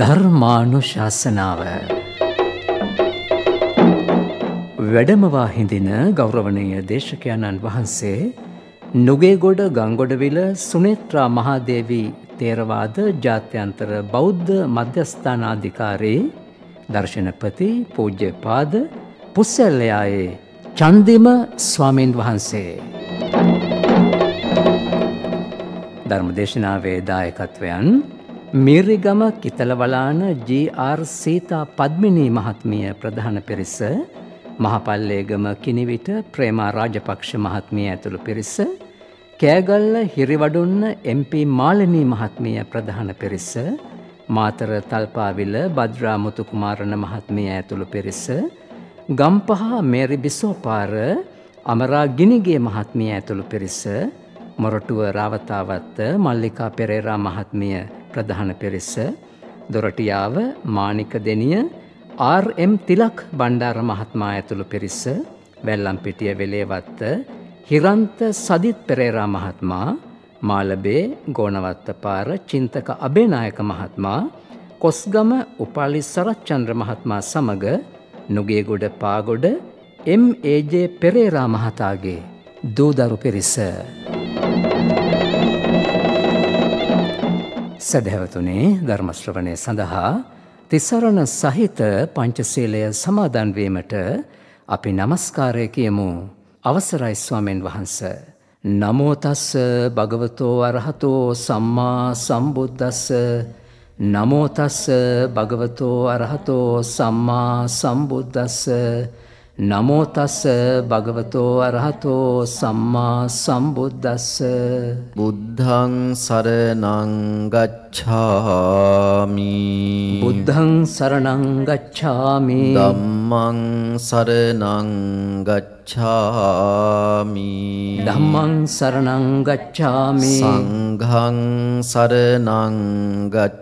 ධර්මානුශාසනාව වැඩමවා හිඳින ගෞරවනීය දේශකයන්න් වහන්සේ නුගේගොඩ ගංගොඩවිල සුනේත්‍රා මහාදේවී තේරවාද ජාත්‍යන්තර බෞද්ධ මධ්‍යස්ථානාධිකාරී දර්ශනපති පූජ්‍යපාද පුස්සල්ලයායේ චන්දිම ස්වාමීන් වහන්සේ. ධර්මදේශනාවේ දායකත්වයන් මිරිගම කිතලවලාන ජී.ආර්. සීතා පද්මිනී මහත්මිය ප්‍රධාන පිරිස මහපල්ලේගම කිනිවිට ප්‍රේමා රාජපක්ෂ මහත්මිය ඇතුළු පිරිස කෑගල්ල හිරිවඩුන්න එම්පී මාලනී මහත්මිය ප්‍රධාන පිරිස මාතර තල්පාවිල බද්‍රා මුතුකුමාරණ මහත්මිය ඇතුළු පිරිස ගම්පහ මේරි බිසෝපාර අමරා ගිනිගේ මහත්මිය ඇතුළු පිරිස මොරටුව රාවතාවත්ත මල්ලිකා පෙරේරා මහත්මිය ප්‍රධාන පෙරෙස්ස දොරටියාව මානික දෙනිය RM තිලක් බණ්ඩාර මහත්මයා ඇතුළු පිරිස වැල්ලම්පිටිය වෙලේවත්ත හිරන්ත සදිත් පෙරේරා මහත්මයා මාලබේ ගෝණවත්ත පාර චින්තක අබේනායක මහත්මයා කොස්ගම උපාලි සරච්චන්ද්‍ර මහත්මයා සමග නුගේගොඩ පාගොඩ MAJ පෙරේරා මහතාගේ දූදරු පිරිස සැදැවතුනේ ධර්මශ්‍රවණය සඳහා තිසරණ සහිත පංචසීලය සමාදන්වීමට අපි නමස්කාරය කියමු අවසරයි ස්වාමෙන් වහන්ස. නමෝතස්ස භගවතෝ අරහතෝ සම්මා සම්බුද්ධස්ස නමෝතස්ස භගවතෝ අරහතෝ සම්මා සම්බුද්ධස්ස නමෝතස්ස භගවතෝ අරහතෝ සම්මා සම්බුද්ධස්ස බුද්ධං සරණංගච්ඡාමි බුද්ධං සරණංගච්ඡාමි දම්මං සරණංගච්ඡාමි ධම්මං සරණංගච්ඡාමි සංඝං සරණංගච්ඡාමි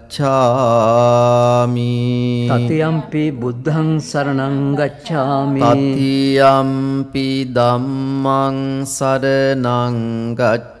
ගච්ඡාමි තතියම්පි බුද්ධං සරණං ගච්ඡාමි තතියම්පි ධම්මං සරණං ගච්ඡාමි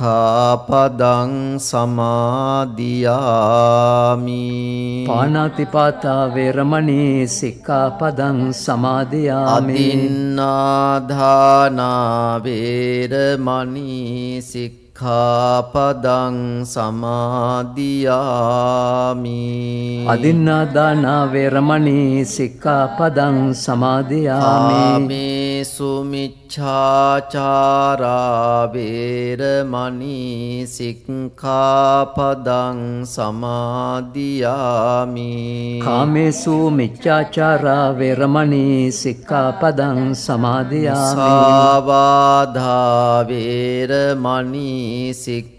සික්ඛාපදං සමාදියාමි පාණාතිපාතා වේරමණී සික්ඛාපදං සමාදියාමි අදින්නාදානා වේරමණී සික්ඛා සික්ඛාපදං සමාදියාමි අදින්නාදාන වේරමණී සික්ඛාපදං සමාදියාමි ආමේ සුමිච්ච මිච්ඡාචාරාවේරමණී සික්ඛාපදං සමාදියාමි කාමේසු මිච්ඡාචාරාවේරමණී සික්ඛාපදං සමාදියාමි සාවාධාවේරමණී සික්ඛා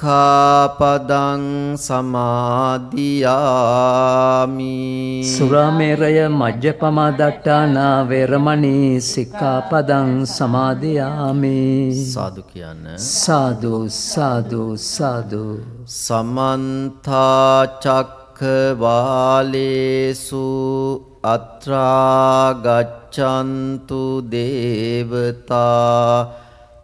සික්ඛාපදං සමාදියාමි සුරාමේරය මජ්ජපමදට්ඨානා වේරමණී සික්ඛාපදං සමාදියාමි සාදු කියන්න සාදු සාදු සාදු සමන්ත චක්කවාලේසු අත්‍රා ගච්ඡන්තු දේවතා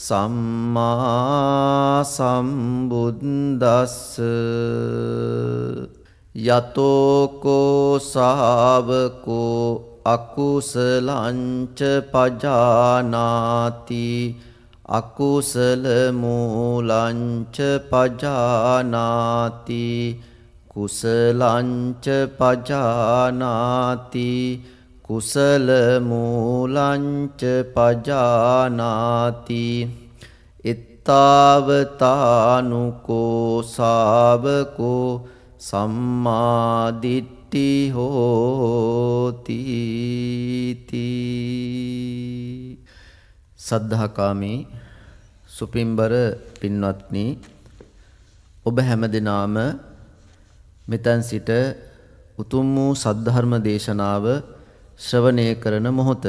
සම්මා සම්බුද්දස්ස යතෝකෝ සාවකෝ අකුසලංච පජානාති අකුසල මූලංච පජානාති කුසලංච පජානාති කුසල මූලංච පජානාති එත්තාවතානුකෝ සාවකෝ සම්මාදිට්ටි හෝතිති සද්ධාකාමී සුපිම්බර පින්වත්නි ඔබ හැමදෙනාම මෙතැන් සිට උතුම් වූ සද්ධර්ම දේශනාව ශ්‍රවණය කරන මොහොත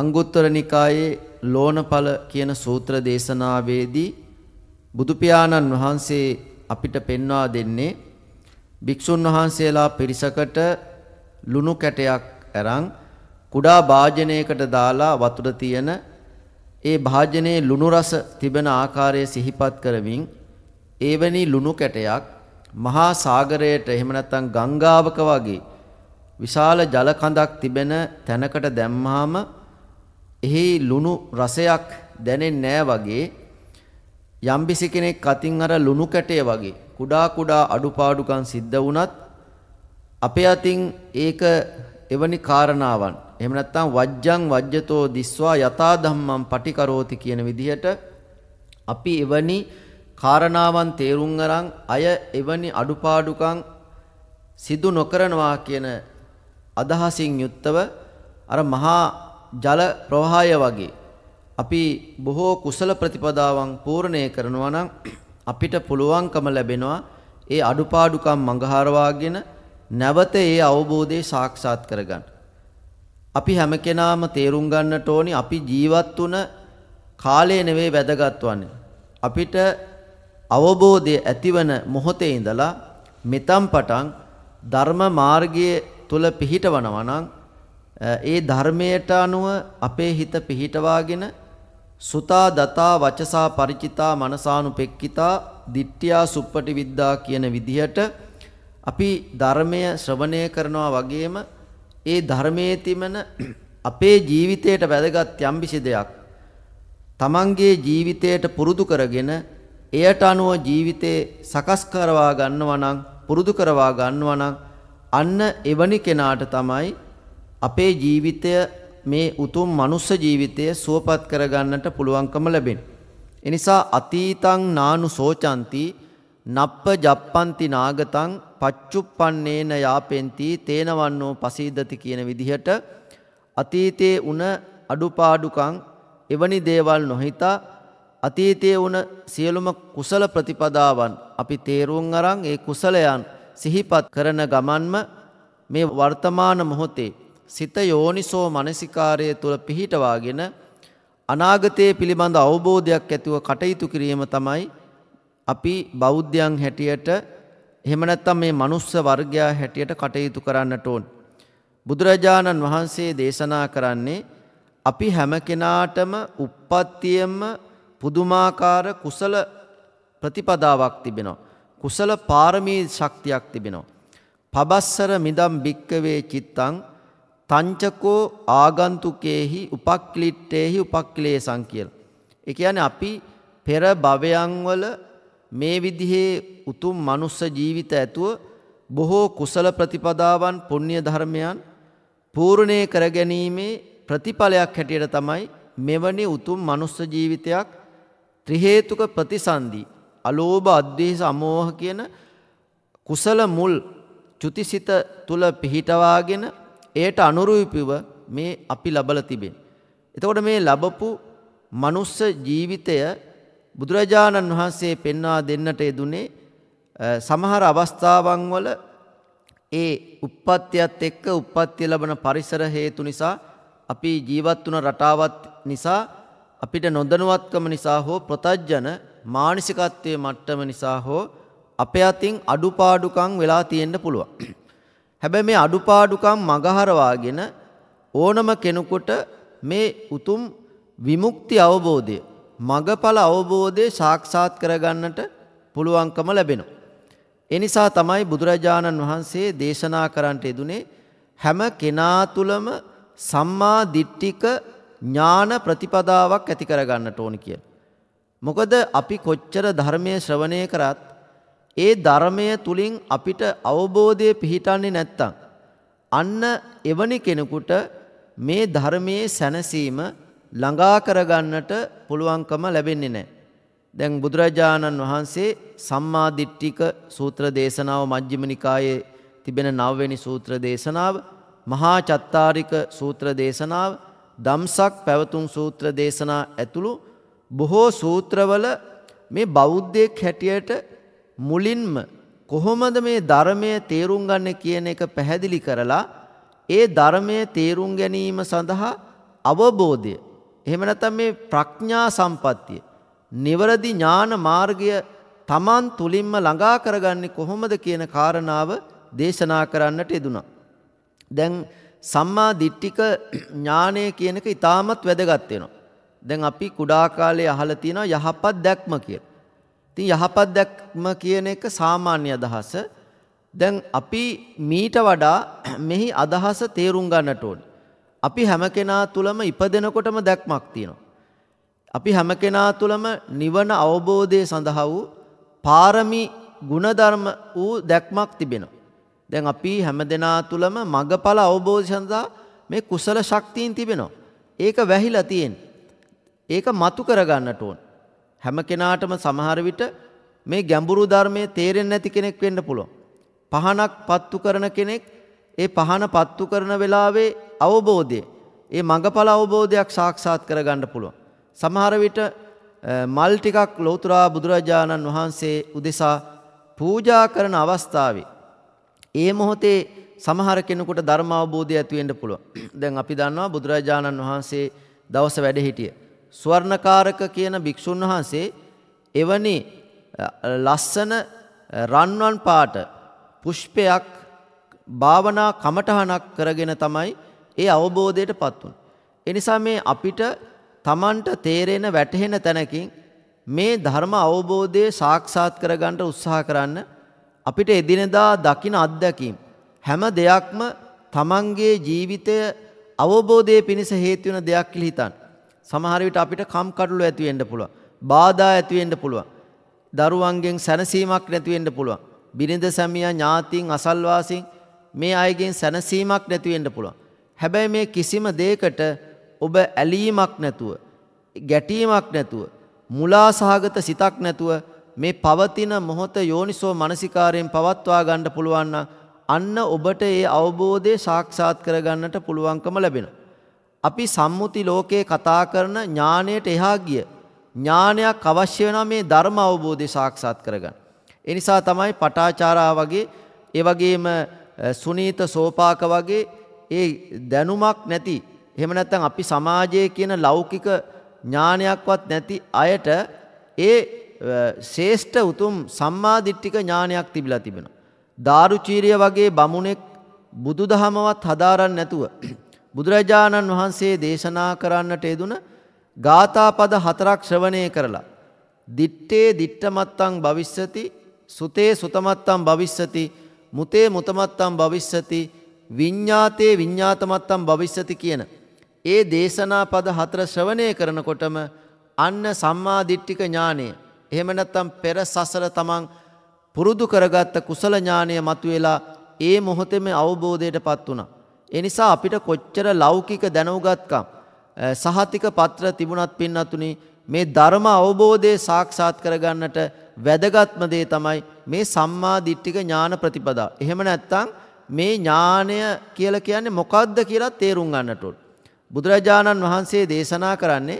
අංගුත්තර නිකායේ ලෝණපල කියන සූත්‍ර දේශනාවේදී බුදු පියාණන් වහන්සේ අපිට පෙන්වා දෙන්නේ භික්ෂුන් වහන්සේලා පිරිසකට ලුණු කැටයක් අරන් කුඩා භාජනයකට දාලා වතුර තියෙන ඒ භාජනයේ ලුණු රස තිබෙන ආකාරය සිහිපත් කරමින් එවැනි ලුණු කැටයක් මහා සාගරයට එහෙම නැත්නම් ගංගාවක වගේ විශාල ජල කඳක් තිබෙන තැනකට දැම්මහම එහි ලුණු රසයක් දැනෙන්නේ නැහැ වගේ යම්බිසි කෙනෙක් අතින් අර ලුණු කැටය වගේ කුඩා කුඩා අඩුපාඩුකම් සිද්ධ වුණත් අපේ අතින් ඒක එවැනි කාරණාවන් එහෙම නැත්නම් වජ්ජං වජ්ජතෝ දිස්වා යතා ධම්මං පටිකරෝති කියන විදිහට අපි එවැනි කාරණාවන් තේරුම් අරන් අය එවැනි අඩුපාඩුකම් සිදු නොකරනවා කියන අදහසින් යුක්තව අර මහා ජල ප්‍රවාහය වගේ අපි බොහෝ කුසල ප්‍රතිපදාවන් පූර්ණය කරනවා නම් අපිට පුළුවන්කම ලැබෙනවා ඒ අඩුපාඩුකම් මඟහරවාගෙන නැවත ඒ අවබෝධය සාක්ෂාත් කරගන්න. අපි හැම කෙනාම තේරුම් ගන්නට ඕනි අපි ජීවත් වුණ කාලය නෙවෙයි වැදගත් වන්නේ. අපිට අවබෝධය ඇතිවන මොහොතේ ඉඳලා මෙතම් පටන් ධර්ම මාර්ගයේ තුල පිහිටවනවා නම් ඒ ධර්මයට අනුව අපේ හිත පිහිටවාගෙන සුතා දතා වචසා ಪರಿචිතා මනසානුපෙක්කිතා දිට්ඨියා සුප්පටි විද්දා කියන විදිහට අපි ධර්මය ශ්‍රවණය කරනවා වගේම ඒ ධර්මයේ තිබෙන අපේ ජීවිතයට වැදගත් යම්කිසි දෙයක් තමන්ගේ ජීවිතයට පුරුදු කරගෙන එයට අනුව ජීවිතේ සකස් කරවා ගන්නවා නම් පුරුදු කරවා ගන්නවා නම් අන්න එවැනි කෙනාට තමයි අපේ ජීවිතය මේ උතුම් මනුස්ස ජීවිතය සුවපත් කරගන්නට පුළුවන්කම ලැබෙන. එනිසා අතීතං නානු සෝචන්ති නප්ප ජප්පන්ති නාගතං පච්චුප්පන්නේන යාපෙන්ති තේනවන්නෝ පසීදති කියන විදිහට අතීතයේ උන අඩුපාඩුකං එවැනි දේවල් නොහිතා අතීතයේ උන සියලුම කුසල ප්‍රතිපදාවන් අපි තේරුම් අරන් ඒ කුසලයන් සිහිපත් කරන ගමන්ම මේ වර්තමාන මොහොතේ සිත යෝනිසෝ මනසිකාරය තුළ පිහිටවාගෙන අනාගතයේ පිළිබඳ අවබෝධයක් ඇතුව කටයුතු කිරීම තමයි අපි බෞද්ධයන් හැටියට එහෙම නැත්නම් මේ මනුස්ස වර්ගයා හැටියට කටයුතු කරන්නට ඕන. බුදුරජාණන් වහන්සේ දේශනා කරන්නේ අපි හැම කෙනාටම උප්පත්තියෙම පුදුමාකාර කුසල ප්‍රතිපදාවක් තිබෙනවා. කුසල පාරමී ශක්තියක් තිබෙනවා. පබස්සර මිදම් භික්කවේ චිත්තං තංචකෝ ආගන්තුකේහි උපක්ලිට්ටේහි උපක්ලේසං කියලා. ඒ කියන්නේ අපි පෙර භවයන් වල මේ විදිහේ උතුම් මනුස්ස ජීවිත ඇතුව බොහෝ කුසල ප්‍රතිපදාවන් පුණ්‍ය ධර්මයන් පූර්ණේ කර ගැනීමේ ප්‍රතිඵලයක් හැටියට තමයි මෙවැනි උතුම් මනුස්ස ජීවිතයක් ත්‍රි හේතුක ප්‍රතිසන්දී අලෝභ අද්වේෂ අමෝහ කියන කුසල මුල් චුතිසිත තුල පිහිටවාගෙන එයට අනුරූපීව මේ අපි ලබලා තිබෙන. එතකොට මේ ලැබපු මනුස්ස ජීවිතය බුදුරජාණන් වහන්සේ පෙන්වා දෙන්නට යෙදුනේ සමහර අවස්ථාවන් වල ඒ උප්පත්තියත් එක්ක උප්පත්තිය ලබන පරිසර හේතු නිසා අපි ජීවත් වුණ රටාවත් නිසා අපිට නොදැනුවත්කම නිසා හෝ ප්‍රතජන මානසිකත්වයේ මට්ටම නිසා හෝ අපේ අතින් අඩුපාඩුකම් වෙලා තියෙන්න පුළුවන්. හැබැයි මේ අඩුපාඩුකම් මගහරවාගෙන ඕනම කෙනෙකුට මේ උතුම් විමුක්ති අවබෝධය මගඵල අවබෝධය සාක්ෂාත් කරගන්නට පුළුවන්කම ලැබෙනවා. එනිසා තමයි බුදුරජාණන් වහන්සේ දේශනා කරන්නට යෙදුනේ හැම කෙනා තුළම සම්මා දිට්ඨික ඥාන ප්‍රතිපදාවක් ඇති කරගන්නට ඕනි කියලා. මොකද අපි කොච්චර ධර්මයේ ශ්‍රවණය කරත් ඒ ධර්මය තුලින් අපිට අවබෝධය පිහිටන්නේ නැත්තම් අන්න එවැනි කෙනෙකුට මේ ධර්මයේ සැනසීම ළඟා කරගන්නට පුළුවන්කම ලැබෙන්නේ නැහැ. දැන් බුදුරජාණන් වහන්සේ සම්මා දිට්ඨික සූත්‍ර දේශනාව මජ්ක්‍ධිම නිකායේ තිබෙන නවවෙනි සූත්‍ර දේශනාව, මහා චත්තාරික සූත්‍ර දේශනාව, දම්සක් පැවතුම් සූත්‍ර දේශනා ඇතුළු බොහෝ සූත්‍රවල මේ බෞද්ධයෙක් හැටියට මුලින්ම කොහොමද මේ ධර්මය තේරුම් ගන්න කියන එක පැහැදිලි කරලා ඒ ධර්මය තේරුම් ගැනීම සඳහා අවබෝධය එහෙම නැත්නම් මේ ප්‍රඥා සම්පත්තිය නිවරදි ඥාන මාර්ගය Taman තුලින්ම ළඟා කරගන්නේ කොහොමද කියන කාරණාව දේශනා කරන්නට යෙදුනා. දැන් සම්මා දිට්ඨික ඥානය කියන එක ඊටාමත් වැදගත් වෙනවා. දැන් අපි කුඩා කාලේ අහලා තියෙනවා යහපත් දැක්ම කියලා. ඉතින් යහපත් දැක්ම කියන එක සාමාන්‍ය අදහස. දැන් අපි මීට වඩා මෙහි අදහස තේරුම් ගන්නට ඕනේ. අපි හැම කෙනා තුළම ඉපදෙනකොටම දැක්මක් තියෙනවා. අපි හැම කෙනා තුළම නිවන අවබෝධය සඳහා වූ පාරමී ගුණධර්ම වූ දැක්මක් තිබෙනවා. දැන් අපි හැම දෙනා තුළම මගඵල අවබෝධය සඳහා මේ කුසල ශක්තියින් තිබෙනවා. ඒක වැහිලා තියෙන්නේ. ඒක මතු කරගන්නට ඕන. හැම කෙනාටම සමහර විට මේ ගැඹුරු ධර්මයේ තේරෙන්නේ නැති කෙනෙක් වෙන්න පුළුවන්. පහනක් පත්තු කරන කෙනෙක් ඒ පහන පත්තු කරන වෙලාවේ අවබෝධය, ඒ මඟඵල අවබෝධයක් සාක්ෂාත් කරගන්න පුළුවන්. සමහර විට මල් ටිකක් ලෞතුරා බුදුරජාණන් වහන්සේ උදෙසා පූජා කරන අවස්ථාවේ ඒ මොහොතේ සමහර කෙනෙකුට ධර්ම අවබෝධය ඇති වෙන්න පුළුවන්. දැන් අපි දන්නවා බුදුරජාණන් වහන්සේ දවස වැඩ හිටියේ ස්වර්ණකාරක කියන භික්ෂුන් වහන්සේ එවැනි ලස්සන රන්වන් පාට පුෂ්පයක් භාවනා කමටහනක් කරගෙන තමයි ඒ අවබෝධයට පත් වුනේ. එනිසා මේ අපිට Tamanට තේරෙන වැටහෙන තැනකින් මේ ධර්ම අවබෝධය සාක්ෂාත් කරගන්න උත්සාහ කරන්න අපිට එදිනෙදා දකින අත්දැකීම් හැම දෙයක්ම Tamanගේ ජීවිතය අවබෝධයේ පිණිස හේතු වෙන දෙයක් කියලා හිතන්න. සමහර විට අපිට කම්කටොළු ඇති වෙන්න පුළුවන්. බාධා ඇති වෙන්න පුළුවන්. දරුවන්ගෙන් සැනසීමක් නැති වෙන්න පුළුවන්. බිරිඳ සැමියා ඥාතීන් අසල්වාසීන් මේ අයගෙන් සැනසීමක් නැති වෙන්න පුළුවන්. හැබැයි මේ කිසිම දෙයකට ඔබ ඇලීමක් නැතුව, ගැටීමක් නැතුව, මුලා සහගත සිතක් නැතුව මේ පවතින මොහොත යෝනිසෝ මනසිකාරයෙන් පවත්වා ගන්න පුළුවන් අන්න ඔබට ඒ අවබෝධය සාක්ෂාත් කරගන්නට පුළුවන්කම ලැබෙනවා. අපි සම්මුති ලෝකයේ කතා කරන ඥානයට එහා ගිය ඥානයක් අවශ්‍ය වෙනවා මේ ධර්ම අවබෝධය සාක්ෂාත් කරගන්න. ඒ නිසා තමයි පටාචාරා වගේ ඒ වගේම සුනීත සෝපාක වගේ ඒ දැනුමක් නැති එහෙම නැත්නම් අපි සමාජයේ කියන ලෞකික ඥානයක්වත් නැති අයට ඒ ශේෂ්ඨ උතුම් සම්මාදිට්ඨික ඥානයක් තිබිලා තිබෙනවා. දාරුචීරිය වගේ බමුණෙක් බුදුදහමවත් හදාරන්නේ නැතුව බුදුරජාණන් වහන්සේ දේශනා කරන්නට යෙදුන ගාථාපද හතරක් ශ්‍රවණය කරලා. දිත්තේ දිට්ටමත්තං භවිස්සති සුතේ සුතමත්තං භවිස්සති මුතේ මුතමත්තං භවිස්සති විඤ්ඤාතේ විඤ්ඤාතමත්තං භවිස්සති කියන ඒ දේශනා පද හතර ශ්‍රවණය කරනකොටම අන්න සම්මා දිට්ඨික ඥානය එහෙම නැත්නම් පෙර සසර තමන් පුරුදු කරගත්ත කුසල ඥානය මතුවලා ඒ මොහොතේම අවබෝධයටපත් වුණා ඒ නිසා අපිට කොච්චර ලෞකික දැනුගත්කම් සහතික පත්‍ර තිබුණත් පින්නතුනි මේ ධර්ම අවබෝධය සාක්ෂාත් කරගන්නට වැදගත්ම දේ තමයි මේ සම්මා දිට්ඨික ඥාන ප්‍රතිපදා. එහෙම නැත්නම් මේ ඥානය කියලා කියන්නේ මොකද්ද කියලා තේරුම් ගන්නට ඕන. බුදුරජාණන් වහන්සේ දේශනා කරන්නේ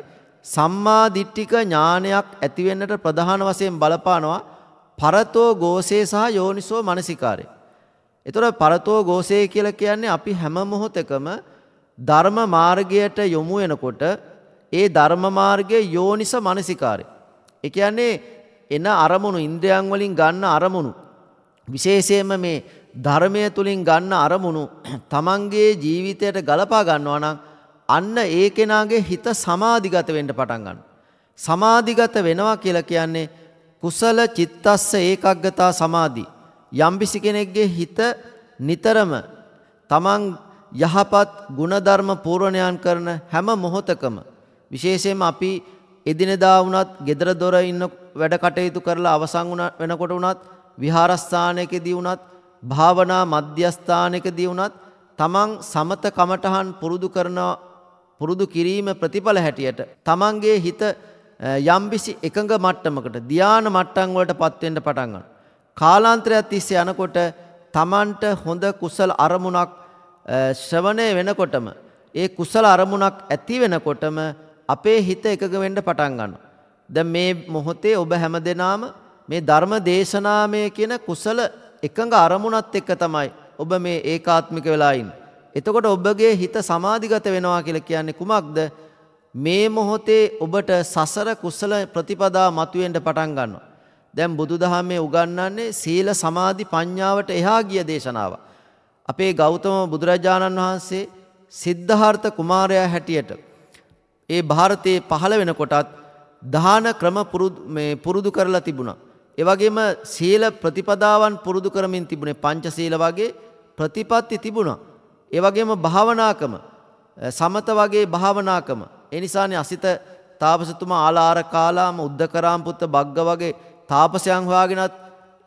සම්මා දිට්ඨික ඥානයක් ඇති වෙන්නට ප්‍රධාන වශයෙන් බලපානවා පරතෝ ගෝසේ සහ යෝනිසෝ මනසිකාරේ. එතකොට පරතෝ ഘോഷේ කියලා කියන්නේ අපි හැම මොහොතකම ධර්ම මාර්ගයට යොමු වෙනකොට ඒ ධර්ම මාර්ගයේ යෝනිස මනසිකාරය. ඒ කියන්නේ එන අරමුණු ඉන්ද්‍රයන් වලින් ගන්න අරමුණු විශේෂයෙන්ම මේ ධර්මය තුලින් ගන්න අරමුණු තමන්ගේ ජීවිතයට ගලපා ගන්නවා නම් අන්න ඒ කෙනාගේ හිත සමාධිගත වෙන්න පටන් ගන්නවා. සමාධිගත වෙනවා කියලා කියන්නේ කුසල චිත්තස්ස ඒකග්ගතා සමාධි යම්බිසි කෙනෙක්ගේ හිත නිතරම තමන් යහපත් ගුණධර්ම පූර්ණයන් කරන හැම මොහොතකම විශේෂයෙන්ම අපි එදිනෙදා වුණත් gedara dora ඉන්න වැඩ කටයුතු කරලා අවසන් වෙනකොට වුණත් විහාරස්ථානයකදී වුණත් භාවනා මධ්‍යස්ථානයකදී වුණත් තමන් සමත කමඨහන් පුරුදු කරන පුරුදු කිරීම ප්‍රතිඵල හැටියට තමන්ගේ හිත යම්බිසි එකඟ මට්ටමකට ධානා මට්ටම් වලටපත් වෙන්න පටන් ගන්නවා කාලාන්තරයක් තිස්සේ යනකොට තමන්ට හොඳ කුසල අරමුණක් ශ්‍රවණය වෙනකොටම ඒ කුසල අරමුණක් ඇති වෙනකොටම අපේ හිත එකග වෙන්න පටන් ගන්නවා. දැන් මේ මොහොතේ ඔබ හැමදෙනාම මේ ධර්ම දේශනාමය කියන කුසල එකඟ අරමුණත් එක්ක තමයි ඔබ මේ ඒකාත්මික වෙලා ඉන්නේ. එතකොට ඔබගේ හිත සමාධිගත වෙනවා කියලා කියන්නේ කුමක්ද? මේ මොහොතේ ඔබට සසර කුසල ප්‍රතිපදා මතුවෙන්න පටන් ගන්නවා. දැන් බුදුදහමේ උගන්වන්නේ සීල සමාධි ප්‍රඥාවට එහා ගිය දේශනාව. අපේ ගෞතම බුදුරජාණන් වහන්සේ සිද්ධාර්ථ කුමාරයා හැටියට ඒ ಭಾರತයේ පහළ වෙනකොටත් දාන ක්‍රම පුරුදු කරලා තිබුණා. ඒ වගේම සීල ප්‍රතිපදාවන් පුරුදු කරමින් තිබුණේ පංචශීල වගේ ප්‍රතිපatti තිබුණා. ඒ වගේම භාවනාකම සමත වගේ භාවනාකම. ඒ නිසානේ අසිත තාපසතුමා ආලාර කාලාම උද්දකරාම් පුත්ත බග්ග වගේ තාපසයන් හොයාගෙනත්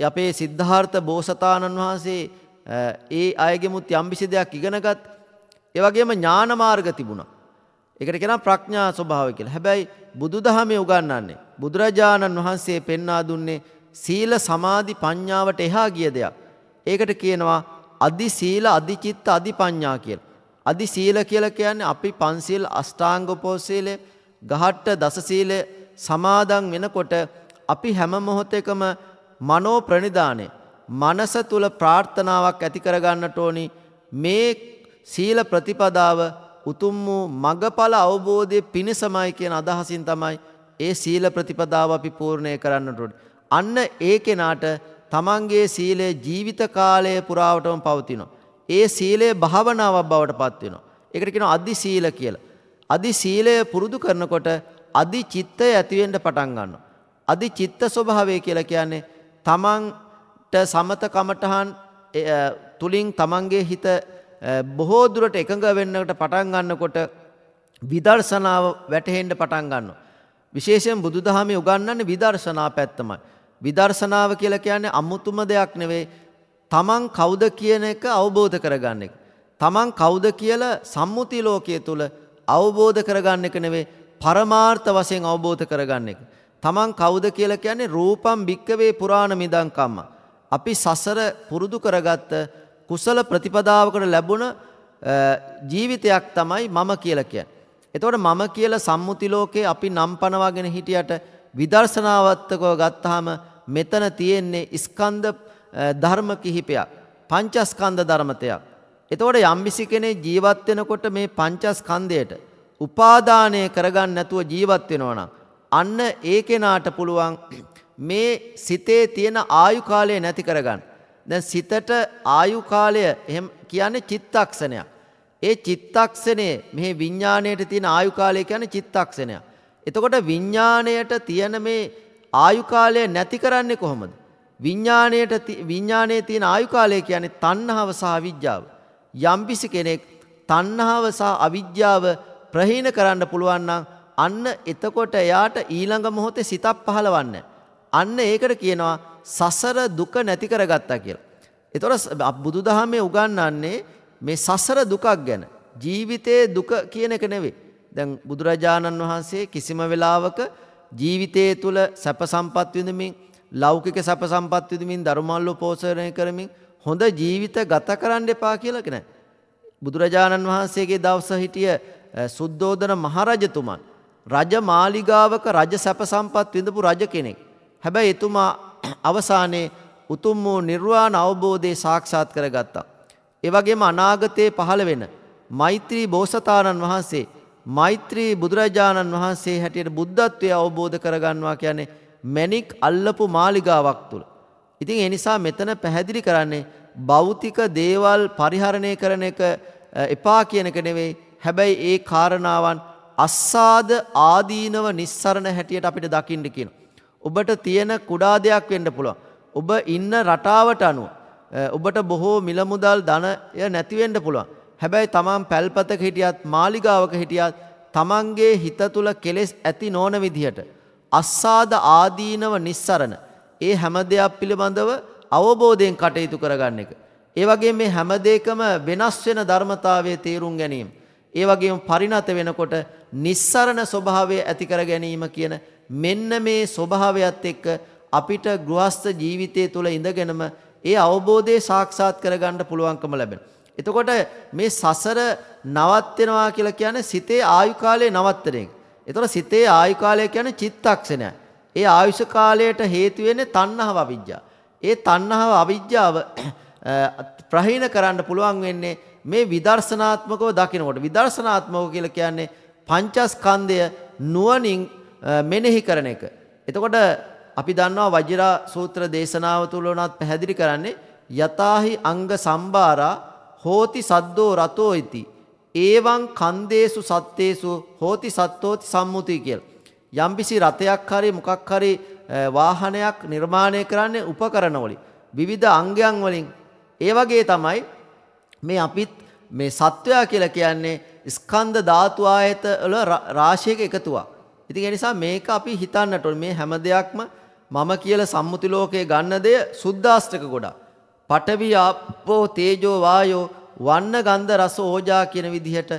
අපේ සිද්ධාර්ථ බෝසතාණන් වහන්සේ ඒ අයගෙමුත් යම්බිසි දෙයක් ඉගෙනගත් ඒවගේම ඥානමාර්ග තිබුණා. එකට කෙන ප්‍රඥා ස්වභාව කියලා හැබැයි බුදුදහමේ උගන්නන්නේ. බුදුරජාණන් වහන්සේ පෙන්වා දුන්නේ සීල සමාධි පඤ්ඥාවට එහා ගිය දෙයක්. ඒකට කියනවා අධි සීල අධිචිත්ත අධි පඤ්ඥා කියල. අධි සීල කියල කියන්නේ අපි පන්සිල් අස්ටාංගපෝසීලය ගහට්ට දසසීලය සමාදන් වෙනකොට අපි හැම මොහොතේකම මනෝ ප්‍රනිධානය මනස තුල ප්‍රාර්ථනාවක් ඇති කරගන්නට ඕනි මේ සීල ප්‍රතිපදාව උතුම් වූ මගඵල අවබෝධයේ පිණසමයි කියන අදහසින් තමයි ඒ සීල ප්‍රතිපදාව අපි පූර්ණය කරන්නට ඕනේ. අන්න ඒ කෙනාට තමන්ගේ සීලය ජීවිත කාලය පුරාවටම පවතිනවා. ඒ සීලය භාවනාවක් බවට පත් වෙනවා. ඒකට කියනවා අදි සීල කියලා. අදි සීලය පුරුදු කරනකොට අදි චිත්තය ඇති වෙන්න පටන් ගන්නවා. අධි චිත්ත ස්වභාවය කියලා කියන්නේ තමන්ට සමත කමටහන් තුලින් තමන්ගේ හිත බොහෝ දුරට එකඟ වෙන්නකට පටන් ගන්නකොට විදර්ශනාව වැටහෙන්න පටන් ගන්නවා. විශේෂයෙන් බුදුදහමේ උගන්වන්නේ විදර්ශනා පැත්තමයි. විදර්ශනාව කියලා කියන්නේ අමුතුම දෙයක් නෙවෙයි. තමන් කවුද කියන එක අවබෝධ කරගන්න එක. තමන් කවුද කියලා සම්මුති ලෝකයේ තුල අවබෝධ කරගන්න එක නෙවෙයි. පරමාර්ථ වශයෙන් අවබෝධ කරගන්න එක. තමන් කවුද කියලා කියන්නේ රූපම් භික්කවේ පුරාණ මිදං කම්ම. අපි සසර පුරුදු කරගත්ත කුසල ප්‍රතිපදාවකට ලැබුණ ජීවිතයක් තමයි මම කියලා කියන්නේ. එතකොට මම කියලා සම්මුති ලෝකේ අපි නම් පනවාගෙන හිටියට විදර්ශනාවත්තකව ගත්තාම මෙතන තියෙන්නේ ස්කන්ධ ධර්ම කිහිපයක්. පංචස්කන්ධ ධර්මතයක්. එතකොට යම්බිසි කෙනේ ජීවත් වෙනකොට මේ පංචස්කන්ධයට උපාදානය කරගන්න නැතුව ජීවත් වෙනවා නම් අන්න ඒ කෙනාට පුළුවන් මේ සිතේ තියෙන ආයු කාලය නැති කරගන්න. දැන් සිතට ආයු කාලය එහෙම කියන්නේ චිත්තක්ෂණයක්. ඒ චිත්තක්ෂණේ මේ විඥාණයට තියෙන ආයු කාලය කියන්නේ චිත්තක්ෂණයක්. එතකොට විඥාණයට තියෙන මේ ආයු කාලය නැති කරන්නේ කොහොමද? විඥාණයට විඥාණයේ තියෙන ආයු කාලය කියන්නේ තණ්හාව සහ අවිජ්ජාව. යම්කිසි කෙනෙක් තණ්හාව සහ අවිජ්ජාව ප්‍රහීන කරන්න පුළුවන් නම් අන්න එතකොට එයාට ඊළඟ මොහොතේ සිතක් පහළවන්න. අන්න ඒකට කියනවා සසර දුක නැති කරගත්තා කියලා. එතකොට බුදුදහමේ උගන්වන්නේ මේ සසර දුකක් ගැන. ජීවිතයේ දුක කියන එක නෙවෙයි. දැන් බුදුරජාණන් වහන්සේ කිසිම වෙලාවක ජීවිතයේ තුල සැප සම්පත් විඳමින් ලෞකික සැප සම්පත් විඳමින් ධර්මාල්ලෝ පෝෂණය කරමින් හොඳ ජීවිත ගත කරන්න එපා කියලා නැහැ. බුදුරජාණන් වහන්සේගේ දවස හිටිය සුද්ධෝදන මහරජතුමන් රජ මාලිගාවක රජ සැප සම්පත් විඳපු රජ කෙනෙක්. හැබැයි එතුමා අවසානයේ උතුම් වූ නිර්වාණ අවබෝධය සාක්ෂාත් කරගත්තා. එවගේම අනාගතයේ පහළ වෙන මෛත්‍රී බෝසතාණන් වහන්සේ මෛත්‍රී බුදුරජාණන් වහන්සේ හැටියට බුද්ධත්වය අවබෝධ කරගන්නවා කියන්නේ මැණික් අල්ලපු මාලිගාවක් තුල. ඉතින් ඒ නිසා මෙතන පැහැදිලි කරන්නේ භෞතික දේවල් පරිහරණය කරන එක එපා කියන එක නෙවෙයි. හැබැයි ඒ කාරණාවන් අස්සාද ආදීනව නිස්සරණ හැටියට අපිට දකින්න කියන. ඔබට තියෙන කුඩා දෙයක් වෙන්න පුළුවන්. ඔබ ඉන්න රටාවට අනුව ඔබට බොහෝ මිල මුදල් ධනය නැති වෙන්න පුළුවන්. හැබැයි තමන් පැල්පතක හිටියත් මාලිගාවක හිටියත් තමන්ගේ හිත තුල කෙලෙස් ඇති නොවන විදිහට අස්සාද ආදීනව නිස්සරණ ඒ හැම දෙයක් පිළිබඳව අවබෝධයෙන් කටයුතු කරගන්න එක. ඒ වගේ මේ හැම දෙයකම වෙනස් වෙන ධර්මතාවයේ තේරුම් ගැනීම ඒ වගේම පරිණත වෙනකොට nissarana ස්වභාවය ඇති කර ගැනීම කියන මෙන්න මේ ස්වභාවයත් එක්ක අපිට ගෘහස්ත ජීවිතය තුළ ඉඳගෙනම ඒ අවබෝධය සාක්ෂාත් කරගන්න පුළුවන්කම ලැබෙන. එතකොට මේ සසර නවත්වෙනවා කියලා කියන්නේ සිතේ ආයු කාලය නවත්තන එක. එතකොට සිතේ ආයු කාලය කියන්නේ චිත්තක්ෂණය. ඒ ආයුෂ කාලයට හේතු වෙන්නේ තණ්හාව අවිජ්ජා. ඒ තණ්හාව අවිජ්ජාව ප්‍රහීන කරන්න පුළුවන් වෙන්නේ මේ විදර්ශනාත්මකව දකිනකොට විදර්ශනාත්මකව කියලා කියන්නේ පංචස්කන්ධය නුවණින් මෙනෙහි කරන එක. එතකොට අපි දන්නවා වජිරා සූත්‍ර දේශනාව තුල උනත් පැහැදිලි කරන්නේ යතාහි අංග සම්බාරා හෝති සද්දෝ රතෝ इति. ඒවං කන්දේසු සත්තේසු හෝති සත්තෝති සම්මුති කියලා. යම්කිසි රතයක් හරි මොකක් හරි වාහනයක් නිර්මාණය කරන්නේ උපකරණ වලින් විවිධ අංගයන් වලින් ඒ වගේ තමයි මේ අපිත් මේ සත්වයා කියලා කියන්නේ ස්කන්ධ ධාතු ආයත වල රාශියක එකතුවක්. ඉතින් ඒ නිසා මේක අපි හිතන්නට ඕනේ මේ හැම දෙයක්ම මම කියලා සම්මුති ලෝකයේ ගන්න දෙය සුද්දාස්ත්‍රක ගොඩක්. පඨවි ආපෝ තේජෝ වායෝ වන්න ගන්ධ රස ඕජා කියන විදිහට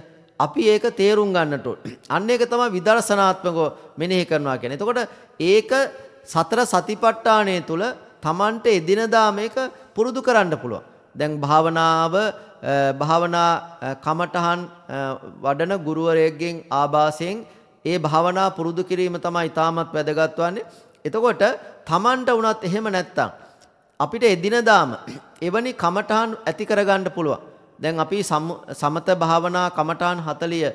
අපි ඒක තේරුම් ගන්නට ඕනේ. අන්න ඒක තමයි විදර්ශනාත්මකව මෙනෙහි කරනවා කියන්නේ. එතකොට ඒක සතර සතිපට්ඨානය තුල Tamante එදිනදා මේක පුරුදු කරන්න පුළුවන්. දැන් භාවනාව භාවනා කමටහන් වඩන ගුරුවරයෙක්ගෙන් ආభాසයෙන් ඒ භාවනා පුරුදු කිරීම තමයි ඉතාමත් වැදගත් වන්නේ. එතකොට Tamanට වුණත් එහෙම නැත්තම් අපිට එදිනදාම එවැනි කමටහන් ඇති කරගන්න පුළුවන්. දැන් අපි සමත භාවනා කමටහන් 40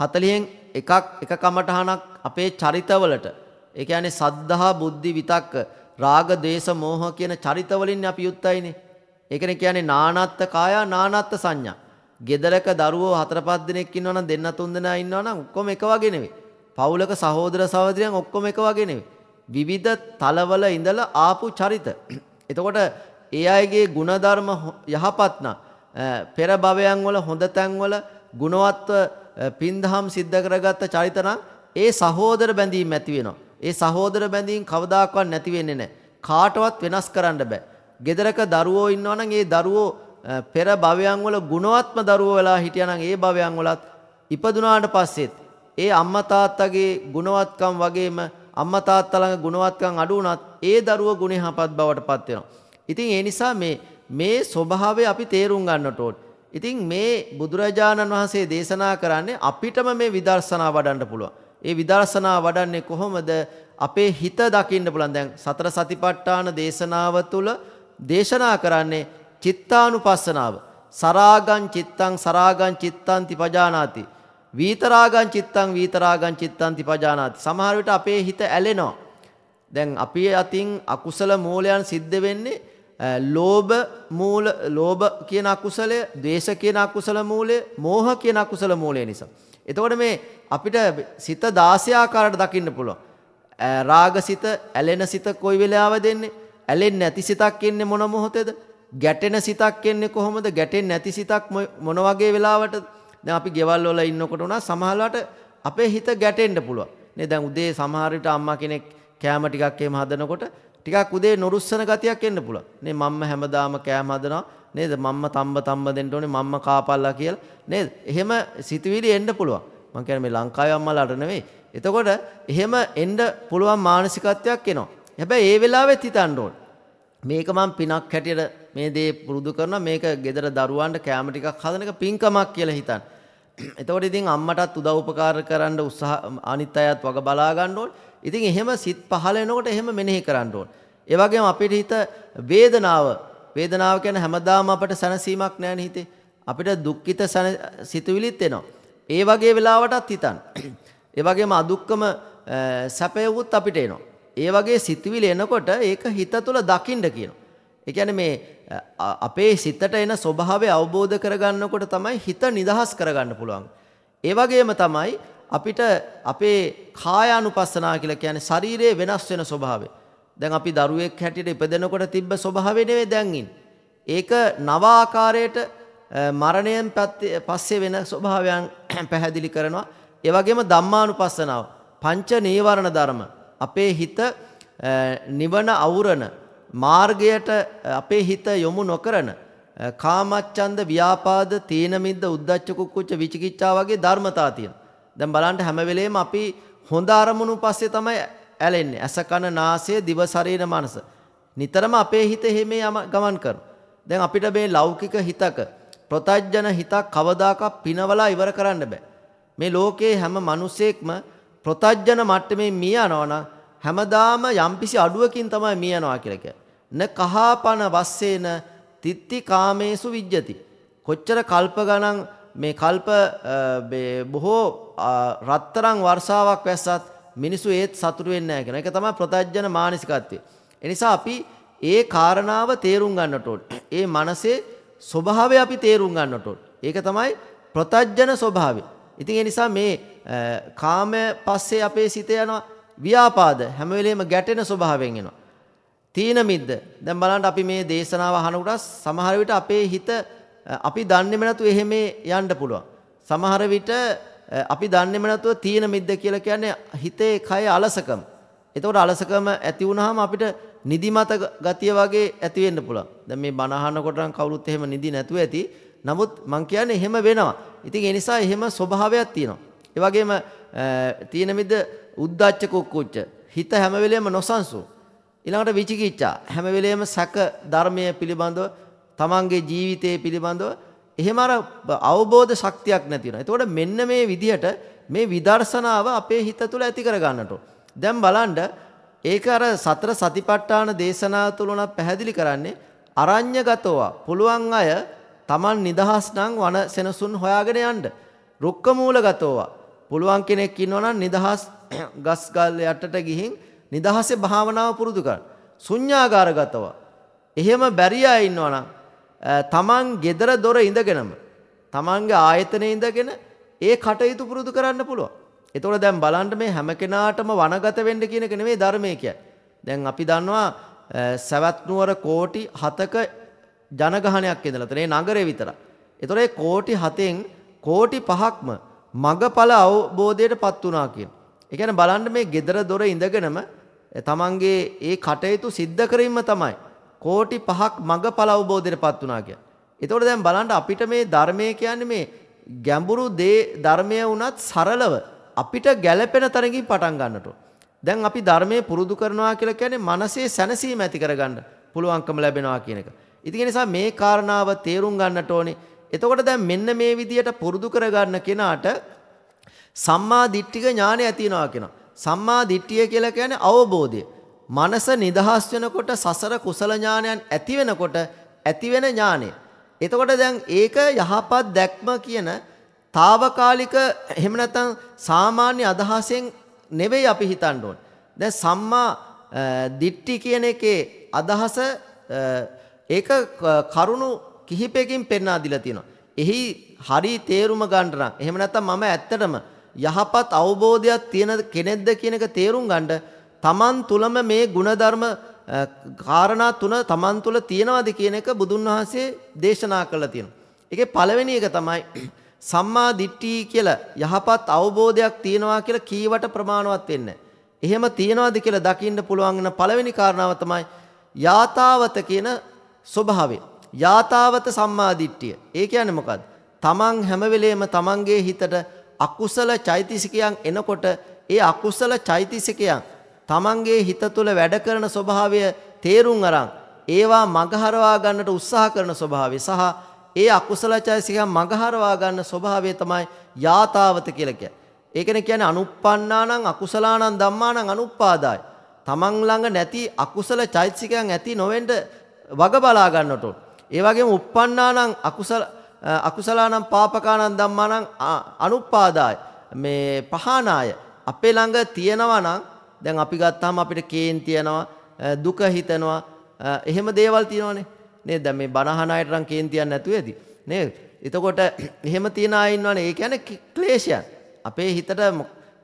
40න් එකක් එක කමටහනක් අපේ චරිතවලට ඒ කියන්නේ සද්ධා බුද්ධි විතක්ක රාග දේශ මෝහ කියන චරිතවලින් අපි යුක්තයිනේ. ඒකනේ කියන්නේ නානත්ත් කායා නානත්ත් සංඥා. ගෙදරක දරුවෝ හතර පහ දිනක් ඉන්නවා නම් දෙන්න තුන් දෙනා ඉන්නවා නම් ඔක්කොම එක වගේ නෙවෙයි. පවුලක සහෝදර සහෝදරියන් ඔක්කොම එක වගේ නෙවෙයි. විවිධ තලවල ඉඳලා ආපු චරිත. එතකොට ඒ අයගේ ಗುಣධර්ම යහපත් නම් පෙර භවයන් වල හොඳ තැන් වල ගුණවත්ව පින්දහම් සිද්ධ කරගත්ත චරිත නම් ඒ සහෝදර බැඳීම් ඇති වෙනවා. ඒ සහෝදර බැඳීම් කවදාකවත් නැති වෙන්නේ නැහැ. කාටවත් වෙනස් කරන්න බෑ. ගෙදරක දරුවෝ ඉන්නවනම් ඒ දරුවෝ පෙර භවයන් වල ගුණවත්ම දරුවෝ වෙලා හිටියානම් ඒ භවයන් වලත් ඉපදුනාට පස්සෙත් ඒ අම්මා තාත්තගේ ගුණවත්කම් වගේම අම්මා තාත්තා ළඟ ගුණවත්කම් අඩු වුණත් ඒ දරුවෝ ගුණහපත් බවට පත් වෙනවා. ඉතින් ඒ නිසා මේ මේ ස්වභාවය අපි තේරුම් ගන්නට ඕනේ. ඉතින් මේ බුදුරජාණන් වහන්සේ දේශනා කරන්නේ අපිටම මේ විදර්ශනා වඩන්න පුළුවන්. ඒ විදර්ශනා වඩන්නේ කොහොමද? අපේ හිත දකින්න පුළුවන්. දැන් සතර සතිපට්ඨාන දේශනාව තුළ දේශනා කරන්නේ චිත්තානුපස්සනාව. සරාගං චිත්තං සරාගං චිත්තං තිපජානාති. වීතරාගං චිත්තං වීතරාගං චිත්තං තිපජානාති. සමහර විට අපේ හිත ඇලෙනවා. දැන් අපි අතින් අකුසල මූලයන් සිද්ධ වෙන්නේ ලෝභ මූල ලෝභ කියන අකුසලය, ද්වේෂ කියන අකුසල මූලය, මෝහ කියන අකුසල මූලය නිසා. එතකොට මේ අපිට සිත 16 ආකාරයට දකින්න පුළුවන්. රාගසිත, ඇලෙන සිත කොයි වෙලාවෙ දෙන්නේ? ඇලෙන්නේ නැති සිතක් එන්නේ මොන මොහොතේද? ගැටෙන සිතක් එන්නේ කොහොමද? ගැටෙන්නේ නැති සිතක් මොන වගේ වෙලාවට? දැන් අපි ගෙවල් වල ඉන්නකොට උනා සමහරවට අපේ හිත ගැටෙන්න පුළුවන්. නේ දැන් උදේ සමහර විට අම්මා කෙනෙක් කෑම ටිකක් එහෙම හදනකොට ටිකක් උදේ නොරුස්සන ගතියක් එන්න පුළුවන්. නේ මම්ම හැමදාම කෑම හදනවා. නේද? මම්ම තම්බ තම්බ දෙන්න ඕනේ. මම්ම කාපල්ලා කියලා. නේද? එහෙම සිතුවිලි එන්න පුළුවන්. මම කියන්නේ මේ ලංකාවේ අම්මලාට නෙවෙයි. එතකොට එහෙම එන්න පුළුවන් මානසිකත්වයක් එනවා. හැබැයි ඒ වෙලාවෙත් හිතන්න ඕන. මේක මම පිනක් හැටියට මේ දේ පුරුදු කරනවා මේක ගෙදර දරුවන්ට කැම ටිකක් හදන එක පින්කමක් කියලා හිතන්න. එතකොට ඉතින් අම්මටත් උදව් උපකාර කරන්න උත්සාහ අනිත් අයත් වග බලා ගන්න ඕන. ඉතින් එහෙම සිත් පහළ වෙනකොට එහෙම මෙනෙහි කරන්න ඕන. ඒ වගේම අපිට හිත වේදනාව වේදනාව කියන්නේ හැමදාම අපට සැනසීමක් නැහැනේ හිතේ. අපිට දුක්ඛිත සිතුවිලිත් එනවා. ඒ වගේ වෙලාවටත් හිතන්න. ඒ වගේම අදුක්කම සැපයවුත් අපිට එනවා. ඒ වගේ සිතුවිලි එනකොට ඒක හිත තුළ දකින්න කියනවා. ඒ කියන්නේ මේ අපේ සිතට එන ස්වභාවය අවබෝධ කරගන්නකොට තමයි හිත නිදහස් කරගන්න පුළුවන්. ඒ වගේම තමයි අපිට අපේ කායානුපස්සනා කියලා කියන්නේ ශරීරයේ වෙනස් වෙන ස්වභාවය. දැන් අපි දරුවෙක් හැටියට ඉපදෙනකොට තිබ්බ ස්වභාවය නෙවෙයි දැන් ඒක නව ආකාරයට මරණයෙන් පස්සේ වෙන ස්වභාවයන් පැහැදිලි කරනවා. ඒ වගේම ධම්මානුපස්සනාව පංච නීවරණ ධර්ම අපේ හිත නිවන අවුරන මාර්ගයට අපේ හිත යොමු නොකරන කාමච්ඡන්ද ව්‍යාපාද තීන මිද්ද උද්ධච්ච කුක්කුච්ච විචිකිච්ඡා වගේ ධර්මතා තියෙනවා. දැන් බලන්න හැම වෙලේම අපි හොඳ අරමුණු පස්සේ තමයි ඇලෙන්නේ. ඇස කන නාසය දිව ශරීර මනස. නිතරම අපේ හිත හිමේ ගමන් කරනවා. දැන් අපිට මේ ලෞකික හිතක ප්‍රතජන හිතක් කවදාකවත් පිනවලා ඉවර කරන්න බෑ. මේ ලෝකේ හැම මිනිසෙක්ම ප්‍රතජ්ජන මට්ටමේ මිය යනවනම් හැමදාම යම්කිසි අඩුවකින් තමයි මිය යනවා කියලා කිය. න කහාපන වස්සේන තිත්ති කාමේසු විජ්ජති. කොච්චර කල්ප ගණන් මේ කල්ප බොහෝ රත්තරන් වර්ෂාවක් වැස්සත් මිනිස්සු ඒත් සතුටු වෙන්නේ නැහැ කියන එක තමයි ප්‍රතජ්ජන මානසිකත්වය. ඒ නිසා අපි ඒ කාරණාව තේරුම් ගන්නට ඕනේ. ඒ මනසේ ස්වභාවය අපි තේරුම් ගන්නට ඕනේ. ඒක තමයි ප්‍රතජ්ජන ස්වභාවය. ඉතින් ඒ නිසා මේ කාමය පස්සේ අපේ සිත යනවා ව්‍යාපාද හැම වෙලේම ගැටෙන ස්වභාවයෙන් එනවා. තීන මිද්ද. දැන් බලන්න අපි මේ දේශනාව අහනකොට සමහර විට අපේ හිත අපි දන්නේම නැතුව එහෙම යන්න පුළුවන්. සමහර විට අපි දන්නේම නැතුව තීන මිද්ද කියලා කියන්නේ හිතේ කය අලසකම. එතකොට අලසකම ඇති වුනහම අපිට නිදිමත ගතිය වගේ ඇති වෙන්න පුළුවන්. දැන් මේ බණ අහනකොට නම් කවුරුත් එහෙම නිදි නැතුව ඇති. නමුත් මං කියන්නේ එහෙම වෙනවා. ඉතින් ඒ නිසා එහෙම ස්වභාවයක් තියෙනවා. ඒ වගේම තියෙන මිද උද්දච්ච කුක්කුච්ච හිත හැම වෙලෙම නොසන්සුන්. ඊළඟට විචිකිච්ඡා හැම වෙලෙම සැක ධර්මයේ පිළිබඳව තමන්ගේ ජීවිතයේ පිළිබඳව එහෙම අර අවබෝධ ශක්තියක් නැති වෙනවා. එතකොට මෙන්න මේ විදිහට මේ විදර්ශනාව අපේ හිත තුළ ඇති කර ගන්නට. දැන් බලන්න ඒක අර සතර සතිපට්ඨාන දේශනාව තුළ උනා පැහැදිලි කරන්නේ අරඤ්‍යගතව පුළුවන් අය Taman නිදහස් නම් වන සෙනසුන් හොයාගෙන යන්න. රුක්ක මූලගතෝවා. පුළුවන් කෙනෙක් ඉන්නවා නම් නිදහස් ගස් ගල් යටට ගිහින් නිදහසේ භාවනාව පුරුදු කරන්න. ශුන්‍යාගාරගතව. එහෙම බැරි අය ඉන්නවා නම් තමන් gedara දොර ඉඳගෙනම තමන්ගේ ආයතනයේ ඉඳගෙන ඒ කටයුතු පුරුදු කරන්න පුළුවන්. එතකොට දැන් බලන්න මේ හැම කෙනාටම වනගත වෙන්න කියන එක නෙමෙයි ධර්මයේ කියන්නේ. දැන් අපි දන්නවා සවැත් නුවර කෝටි 7ක ජනගහනයක් ඉඳලා තියෙන මේ නගරේ විතරයි. ඒතොර ඒ කෝටි 7න් කෝටි 5ක්ම මගඵල අවබෝධයටපත් වුණා කියන. ඒ කියන්නේ බලන්න මේ gedara දොර ඉඳගෙනම තමන්ගේ ඒ කටයුතු සිද්ධ කරින්ම තමයි කෝටි 5ක් මගඵල අවබෝධයටපත් වුණා කියන්නේ. ඒතොර දැන් බලන්න අපිට මේ ධර්මය කියන්නේ මේ ගැඹුරු දේ ධර්මය වුණත් සරලව අපිට ගැළපෙන තරකින් පටන් ගන්නට. දැන් අපි ධර්මයේ පුරුදු කරනවා කියලා කියන්නේ මනසේ සැනසීම ඇති කරගන්න පුළුවන්කම ලැබෙනවා කියන එක. ඉතින් නිසා මේ කාරණාව තේරුම් ගන්නට ඕනේ. එතකොට දැන් මෙන්න මේ විදියට පුරුදු කරගන්න කෙනාට සම්මා දිට්ඨික ඥානය ඇති වෙනවා කියනවා. සම්මා දිට්ඨිය කියලා කියන්නේ අවබෝධය. මනස නිදහස් වෙනකොට සසර කුසල ඥානයන් ඇති වෙනකොට ඇති වෙන ඥානය. එතකොට දැන් ඒක යහපත් දැක්ම කියන తాවකාලික එහෙම නැත්නම් සාමාන්‍ය අදහසෙන් නෙවෙයි අපි හිතන්න ඕනේ. දැන් සම්මා දිට්ඨි කියන එකේ අදහස ඒක කරුණු කිහිපයකින් පෙන්වා දීලා තියෙනවා. එහි හරි තේරුම ගන්න නම් එහෙම නැත්නම් මම ඇත්තටම යහපත් අවබෝධයක් තියෙන කෙනෙක්ද කියන එක තේරුම් ගන්න තමන් තුළම මේ ಗುಣධර්ම කාරණා තුන තමන් තුළ තියෙනවද කියන එක බුදුන් වහන්සේ දේශනා කළා තියෙනවා. ඒකේ පළවෙනි එක තමයි සම්මා දිට්ඨිය කියලා යහපත් අවබෝධයක් තියෙනවා කියලා කීවට ප්‍රමාණවත් වෙන්නේ. එහෙම තියෙනවද කියලා දකින්න පුළුවන් වෙන පළවෙනි කාරණාව තමයි යාතාවත කියන ස්වභාවය. යාතාවත සම්මාදිට්ඨිය. ඒ කියන්නේ මොකද්ද? තමන් හැම වෙලේම තමන්ගේ හිතට අකුසල චෛතසිකයන් එනකොට ඒ අකුසල චෛතසිකයන් තමන්ගේ හිත තුළ වැඩ කරන ස්වභාවය තේරුම් අරන් ඒවා මගහරවා ගන්නට උත්සාහ කරන ස්වභාවය සහ ඒ අකුසල චෛතසිකයන් මගහරවා ගන්න ස්වභාවය තමයි යාතාවත කියලා කියන්නේ. ඒකනේ කියන්නේ අනුප්පන්නානං අකුසලානං ධම්මානං අනුප්පාදාය. තමන් ළඟ නැති අකුසල චෛතසිකයන් ඇති නොවෙන්න වග බලා ගන්නට ඕන. ඒ වගේම uppannānaṁ අකුසල අකුසලානම් පාපකානම් ධම්මානම් අනුපාදාය මේ පහනාය අපේ ළඟ තියෙනවා නම් දැන් අපි ගත්තාම අපිට කේන් තියෙනවා දුක හිතෙනවා එහෙම දේවල් තියෙනවානේ නේද මේ බනහන අයට නම් කේන් තියන්න නැතුව ඇති නේද එතකොට එහෙම තියන අය ඉන්නවනේ ඒ කියන්නේ ක්ලේශයන් අපේ හිතට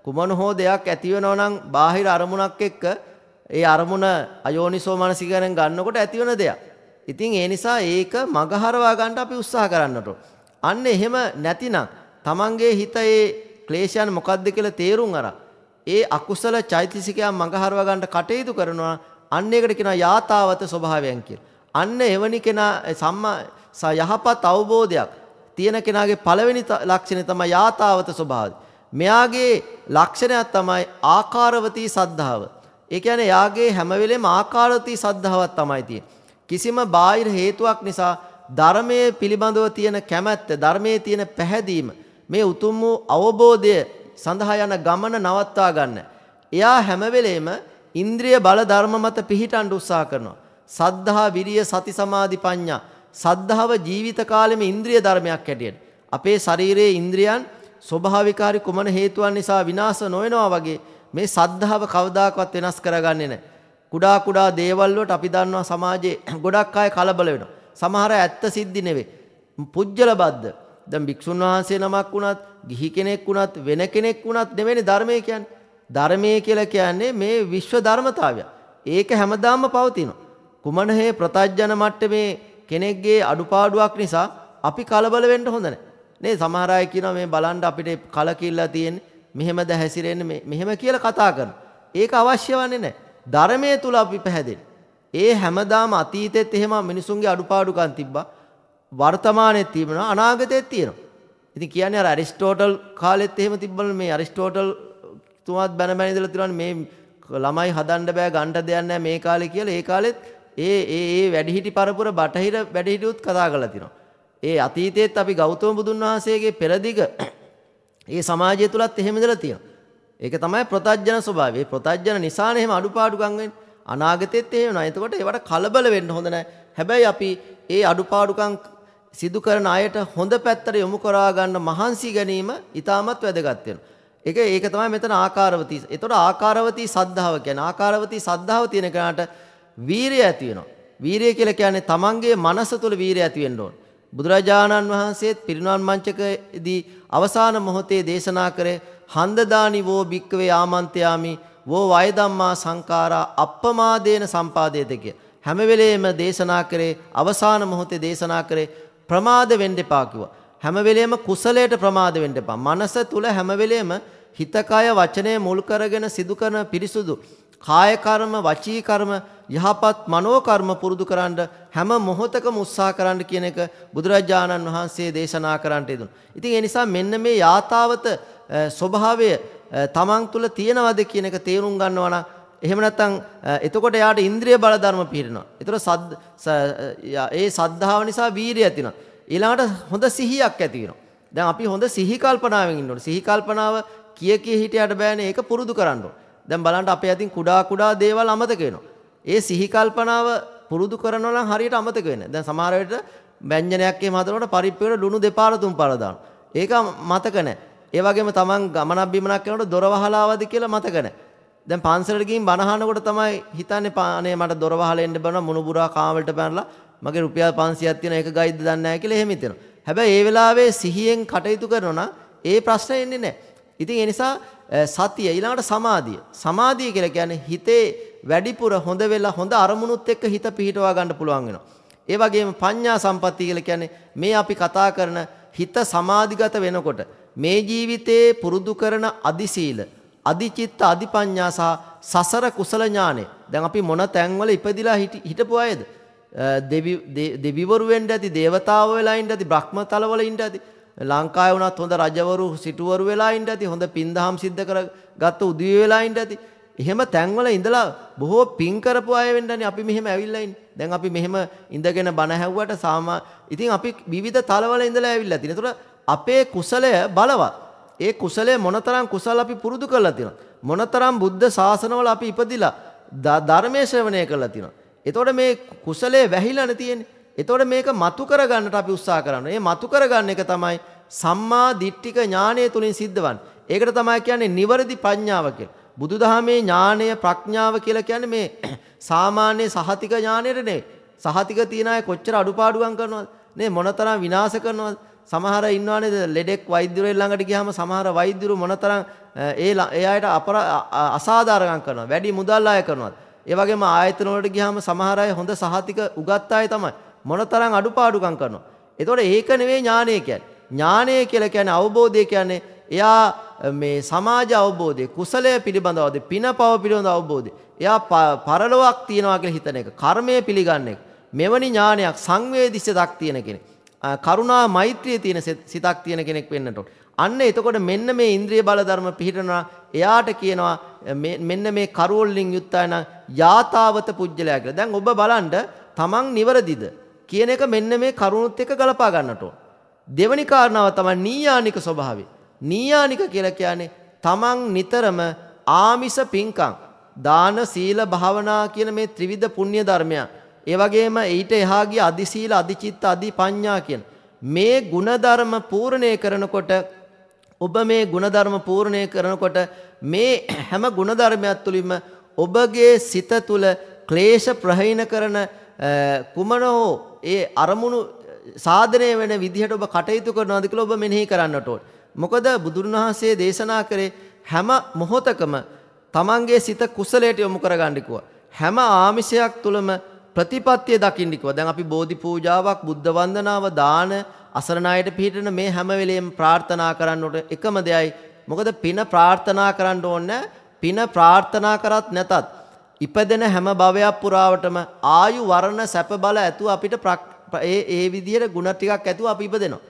කුමන හෝ දෙයක් ඇති වෙනවා නම් බාහිර අරමුණක් එක්ක ඒ අරමුණ අයෝනිසෝ මනසිකරෙන් ගන්නකොට ඇතිවන දෙයක්. ඉතින් ඒ නිසා ඒක මගහරවා ගන්න අපි උත්සාහ කරන්නට. අන්න එහෙම නැතිනම් Tamange හිතේ ක්ලේශයන් මොකද්ද කියලා තේරුම් අරන් ඒ අකුසල චෛතසිකයන් මගහරවා ගන්න කටයුතු කරනවා අන්න ඒකට කියනවා යථාවත ස්වභාවයන් කියලා. අන්න එවැනි කෙනා සම්මා යහපත් අවබෝධයක් තියෙන කෙනාගේ පළවෙනි ලක්ෂණය තමයි යථාවත ස්වභාවය. මෙයාගේ ලක්ෂණයක් තමයි ආකාරවතී සද්ධාව. ඒ කියන්නේ යාගේ හැම වෙලෙම ආකාරති සද්ධාවක් තමයි තියෙන්නේ. කිසිම බාහිර හේතුවක් නිසා ධර්මයේ පිළිබඳව තියෙන කැමැත්ත, ධර්මයේ තියෙන පැහැදීම, මේ උතුම් වූ අවබෝධය සඳහා යන ගමන නවත්වා ගන්න. එයා හැම වෙලෙම ඉන්ද්‍රිය බල ධර්ම මත පිහිටන් උත්සාහ කරනවා. සද්ධා, විරිය, සති, සමාධි, ප්‍රඥා. සද්ධාව ජීවිත කාලෙම ඉන්ද්‍රිය ධර්මයක් හැටියට. අපේ ශරීරයේ ඉන්ද්‍රියන් ස්වභාවිකාරී කුමන හේතුවක් නිසා විනාශ නොවෙනවා වගේ මේ සද්ධාව කවදාකවත් වෙනස් කරගන්නේ නැහැ. කුඩා කුඩා දේවල් වලට අපි දන්නවා සමාජයේ ගොඩක් අය කලබල වෙනවා. සමහර ඇත්ත සිද්ධි නෙවෙයි. පුජ්‍යල බද්ද. දැන් භික්ෂුන් වහන්සේ නමක් වුණත්, ගිහි කෙනෙක් වුණත්, වෙන කෙනෙක් වුණත් නෙවෙයි ධර්මය කියන්නේ. ධර්මය කියලා කියන්නේ මේ විශ්ව ධර්මතාවය. ඒක හැමදාම පවතිනවා. කුමන හේ ප්‍රතඥ මට්ටමේ කෙනෙක්ගේ අඩුපාඩුවක් නිසා අපි කලබල වෙන්න හොඳ නැහැ. නේ සමහර අය කියනවා මේ බලන්න අපිට කලකිරිලා තියෙන්නේ මෙහෙමද හැසිරෙන්නේ මෙහෙම කියලා කතා කරනවා. ඒක අවශ්‍ය වන්නේ නැහැ. ධර්මයේ තුල අපි පැහැදෙන්න. ඒ හැමදාම අතීතෙත් එහෙම මිනිසුන්ගේ අඩුපාඩුකම් තිබ්බා. වර්තමානයේත් තිබෙනවා අනාගතයේත් තියෙනවා. ඉතින් කියන්නේ අර ඇරිස්ටෝටල් කාලෙත් එහෙම තිබ්බනේ මේ ඇරිස්ටෝටල් තුමාත් බැන බැන ඉඳලා තිරවන්නේ මේ ළමයි හදන්න බෑ ගන්න දෙයක් නැහැ මේ කාලේ කියලා ඒ කාලෙත් ඒ ඒ ඒ වැඩිහිටි පරපුර බටහිර වැඩිහිටියොත් කතා කරලා තිනවා. ඒ අතීතයේත් අපි ගෞතම බුදුන් වහන්සේගේ පෙරදිග ඒ සමාජය තුලත් එහෙම ඉඳලා තියෙනවා. ඒක තමයි ප්‍රතඥන ස්වභාවය. ප්‍රතඥන නිසානේ එහෙම අඩුපාඩුකම් වෙන්නේ. අනාගතෙත් එහෙම නෑ. එතකොට ඒවට කලබල වෙන්න හොඳ නෑ. හැබැයි අපි ඒ අඩුපාඩුකම් සිදු කරන අයට හොඳ පැත්තට යොමු කරා ගන්න මහන්සි ගැනීම ඊටමත් වැදගත් වෙනවා. ඒක ඒක තමයි මෙතන ආකාරවතී. එතකොට ආකාරවතී සද්ධාව කියන්නේ ආකාරවතී සද්ධාව තියෙන කෙනාට වීරිය ඇති වෙනවා. වීරිය කියලා කියන්නේ තමන්ගේ මනස තුළ වීරිය ඇති වෙන්න ඕනේ. බුදුරජාණන් වහන්සේත් පිරිනුවන් මංචකදී අවසාන මොහොතේ දේශනා කරේ හන්දදානි වෝ භික්කවේ ආමන්තයාමි වෝ වයදම්මා සංකාරා අප්පමාදේන සම්පාදයද කිය. හැම වෙලේම දේශනා කරේ අවසාන මොහොතේ දේශනා කරේ ප්‍රමාද වෙන්න එපා කිව්වා. හැම වෙලේම කුසලයට ප්‍රමාද වෙන්න එපා. මනස තුල හැම වෙලේම හිතකය වචනය මුල් කරගෙන සිදු කරන පිරිසුදු කාය කර්ම, වචී කර්ම, යහපත් මනෝ කර්ම පුරුදු කරන්න හැම මොහොතකම උත්සාහ කරන්න කියන එක බුදුරජාණන් වහන්සේ දේශනා කරන්නට යෙදුණා. ඉතින් ඒ නිසා මෙන්න මේ යථාවත ස්වභාවය තමන් තුළ තියෙනවද කියන එක තේරුම් ගන්නවා නම් එහෙම නැත්නම් එතකොට යාට ඉන්ද්‍රිය බල ධර්ම පිරෙනවා. ඒතර සද් ඒ සද්ධාව නිසා වීරිය ඇති වෙනවා. ඊළඟට හොඳ සිහියක් ඇති වෙනවා. දැන් අපි හොඳ සිහි කල්පනාවෙන් ඉන්න ඕනේ. සිහි කල්පනාව කිය කී හිටියට බෑනේ ඒක පුරුදු කරන්න ඕනේ. දැන් බලන්න අපේ අතින් කුඩා කුඩා දේවල් අමතක වෙනවා. ඒ සිහි කල්පනාව පුරුදු කරනවා නම් හරියට අමතක වෙන්නේ. දැන් සමහර වෙලට ව්‍යංජනයක් එහෙම හදනකොට පරිප්පේට ලුණු දෙපාර තුන්පාර දානවා. ඒක මතක නැහැ. ඒ වගේම තමන් ගමනක් බිමනක් කරනකොට දොර වහලාවද කියලා මතක නැහැ. දැන් පන්සලට ගිහින් බණ අහනකොට තමයි හිතන්නේ අනේ මට දොර වහලා එන්න බෑ මුණුබුරා කාමලට පැනලා මගේ රුපියල් 500ක් තියෙන එක ගයිද්ද දන්නේ නැහැ කියලා එහෙම හිතෙනවා. හැබැයි ඒ වෙලාවේ සිහියෙන් කටයුතු කරනවා නම් ඒ ප්‍රශ්නේ එන්නේ නැහැ. ඉතින් ඒ නිසා සතිය ඊළඟට සමාධිය. සමාධිය කියලා කියන්නේ හිතේ වැඩිපුර හොඳ වෙලා හොඳ අරමුණුත් එක්ක හිත පිහිටවා ගන්න පුළුවන් වෙනවා. ඒ වගේම පඤ්ඤා සම්පත්තිය කියලා කියන්නේ මේ අපි කතා කරන හිත සමාධිගත වෙනකොට මේ ජීවිතයේ පුරුදු කරන අදිශීල, අදිචිත්ත, අදිපඤ්ඤා සහ සසර කුසල ඥානෙ. දැන් අපි මොන තැන්වල ඉපදිලා හිටපු අයද? දෙවිවරු වෙන්න ඇති, දේවතාවෝ වෙලා ඉන්න ඇති, බ්‍රහ්මතලවල ඉන්න ඇති. ලංකාවේ වුණත් හොඳ රජවරු සිටුවරු වෙලා ඉඳ ඇති හොඳ පින්දහම් සිද්ධ කරගත්ත උදවිය වෙලා ඉඳ ඇති එහෙම තැන්වල ඉඳලා බොහෝ පින් කරපු අය වෙන්නනේ අපි මෙහෙම ඇවිල්ලා ඉන්නේ දැන් අපි මෙහෙම ඉඳගෙන බණ ඇහුවට සාමා ඉතින් අපි විවිධ තලවල ඉඳලා ඇවිල්ලා තියෙන. ඒතර අපේ කුසලය බලවත්. ඒ කුසලය මොනතරම් කුසල අපි පුරුදු කරලා තියෙනවා. මොනතරම් බුද්ධ ශාසනවල අපි ඉපදිලා ධර්මයේ ශ්‍රවණය කරලා තියෙනවා. එතකොට මේ කුසලයේ වැහිලානේ තියෙන්නේ. එතකොට මේක මතු කරගන්නට අපි උත්සාහ කරනවා. මේ මතු කරගන්න එක තමයි සම්මා දිට්ඨික ඥානය තුලින් සිද්ධවන්නේ. ඒකට තමයි කියන්නේ නිවරදි ප්‍රඥාව කියලා. බුදුදහමේ ඥානය ප්‍රඥාව කියලා කියන්නේ මේ සාමාන්‍ය සහතික ඥානෙට නෙවෙයි. සහතික තියන අය කොච්චර අඩුපාඩුම් කරනවද? නේ මොනතරම් විනාශ කරනවද? සමහර ඉන්නවා නේද ලෙඩෙක් වෛද්‍යවරයෙක් ළඟට ගියාම සමහර වෛද්‍යවරු මොනතරම් ඒ ඒ අයට අපර අසාධාරණම් කරනවා වැඩි මුදල් අය කරනවා ඒ වගේම ආයතන වලට ගියාම සමහර අය හොඳ සහතික උගත් අය තමයි මොනතරම් අඩුපාඩුකම් කරනවා. එතකොට ඒක නෙවෙයි ඥානය කියන්නේ. ඥානය කියලා කියන්නේ අවබෝධය කියන්නේ එයා මේ සමාජ අවබෝධය කුසලය පිළිබඳ අවබෝධය පින පව පිළිබඳ අවබෝධය එයා පරලොවක් තියනවා කියලා හිතන එක කර්මය පිළිගන්න එක මෙවැනි ඥානයක් සංවේදී සිතක් තියෙන කෙනෙක් කරුණා මෛත්‍රිය තියෙන සිතක් තියෙන කෙනෙක් වෙන්නට අන්න එතකොට මෙන්න මේ ඉන්ද්‍රිය බල ධර්ම පිළිටනවා එයාට කියනවා මෙන්න මේ කරවලින් යුක්තයන යාතාවත පුජ්‍යලයා කියලා දැන් ඔබ බලන්න තමන් නිවරදිද කියන එක මෙන්න මේ කරුණුත් එක්ක ගලපා ගන්නට ඕන. දෙවැනි කාරණාව තමයි නීයානික ස්වභාවය. නීයානික කියලා කියන්නේ තමන් නිතරම ආමිස පින්කම් දාන සීල භාවනා කියන මේ ත්‍රිවිධ පුණ්‍ය ධර්මයන් ඒ වගේම ඊට එහා ගිය අදි සීල අදි චිත්ත අදි පඤ්ඤා කියන මේ ಗುಣධර්ම පූර්ණේ කරනකොට ඔබ මේ ಗುಣධර්ම පූර්ණේ කරනකොට මේ හැම ಗುಣධර්මයක් තුළින්ම ඔබගේ සිත තුළ ක්ලේශ ප්‍රහීන කරන කුමන හෝ ඒ අරමුණු සාධනය වෙන විදිහට ඔබ කටයුතු කරනවාද කියලා ඔබ මෙනෙහි කරන්නට ඕන. මොකද බුදුන් වහන්සේ දේශනා කරේ හැම මොහොතකම තමන්ගේ සිත කුසලයට යොමු කරගන්න හැම ආමිෂයක් තුලම ප්‍රතිපත්තිය දකින්න කිව්වා. දැන් අපි බෝධි පූජාවක්, බුද්ධ වන්දනාව, දාන, අසරණ අයට පිළිටන මේ හැම වෙලෙම ප්‍රාර්ථනා කරන්නට එකම දෙයයි. මොකද පින ප්‍රාර්ථනා කරන්න ඕනේ පින ප්‍රාර්ථනා කරත් නැතත් ඉපදෙන හැම භවයක් පුරාවටම ආයු වර්ණ සැප බල ඇතුව අපිට ඒ ඒ විදිහට ಗುಣ ටිකක් ඇතුව අපි ඉපදෙනවා.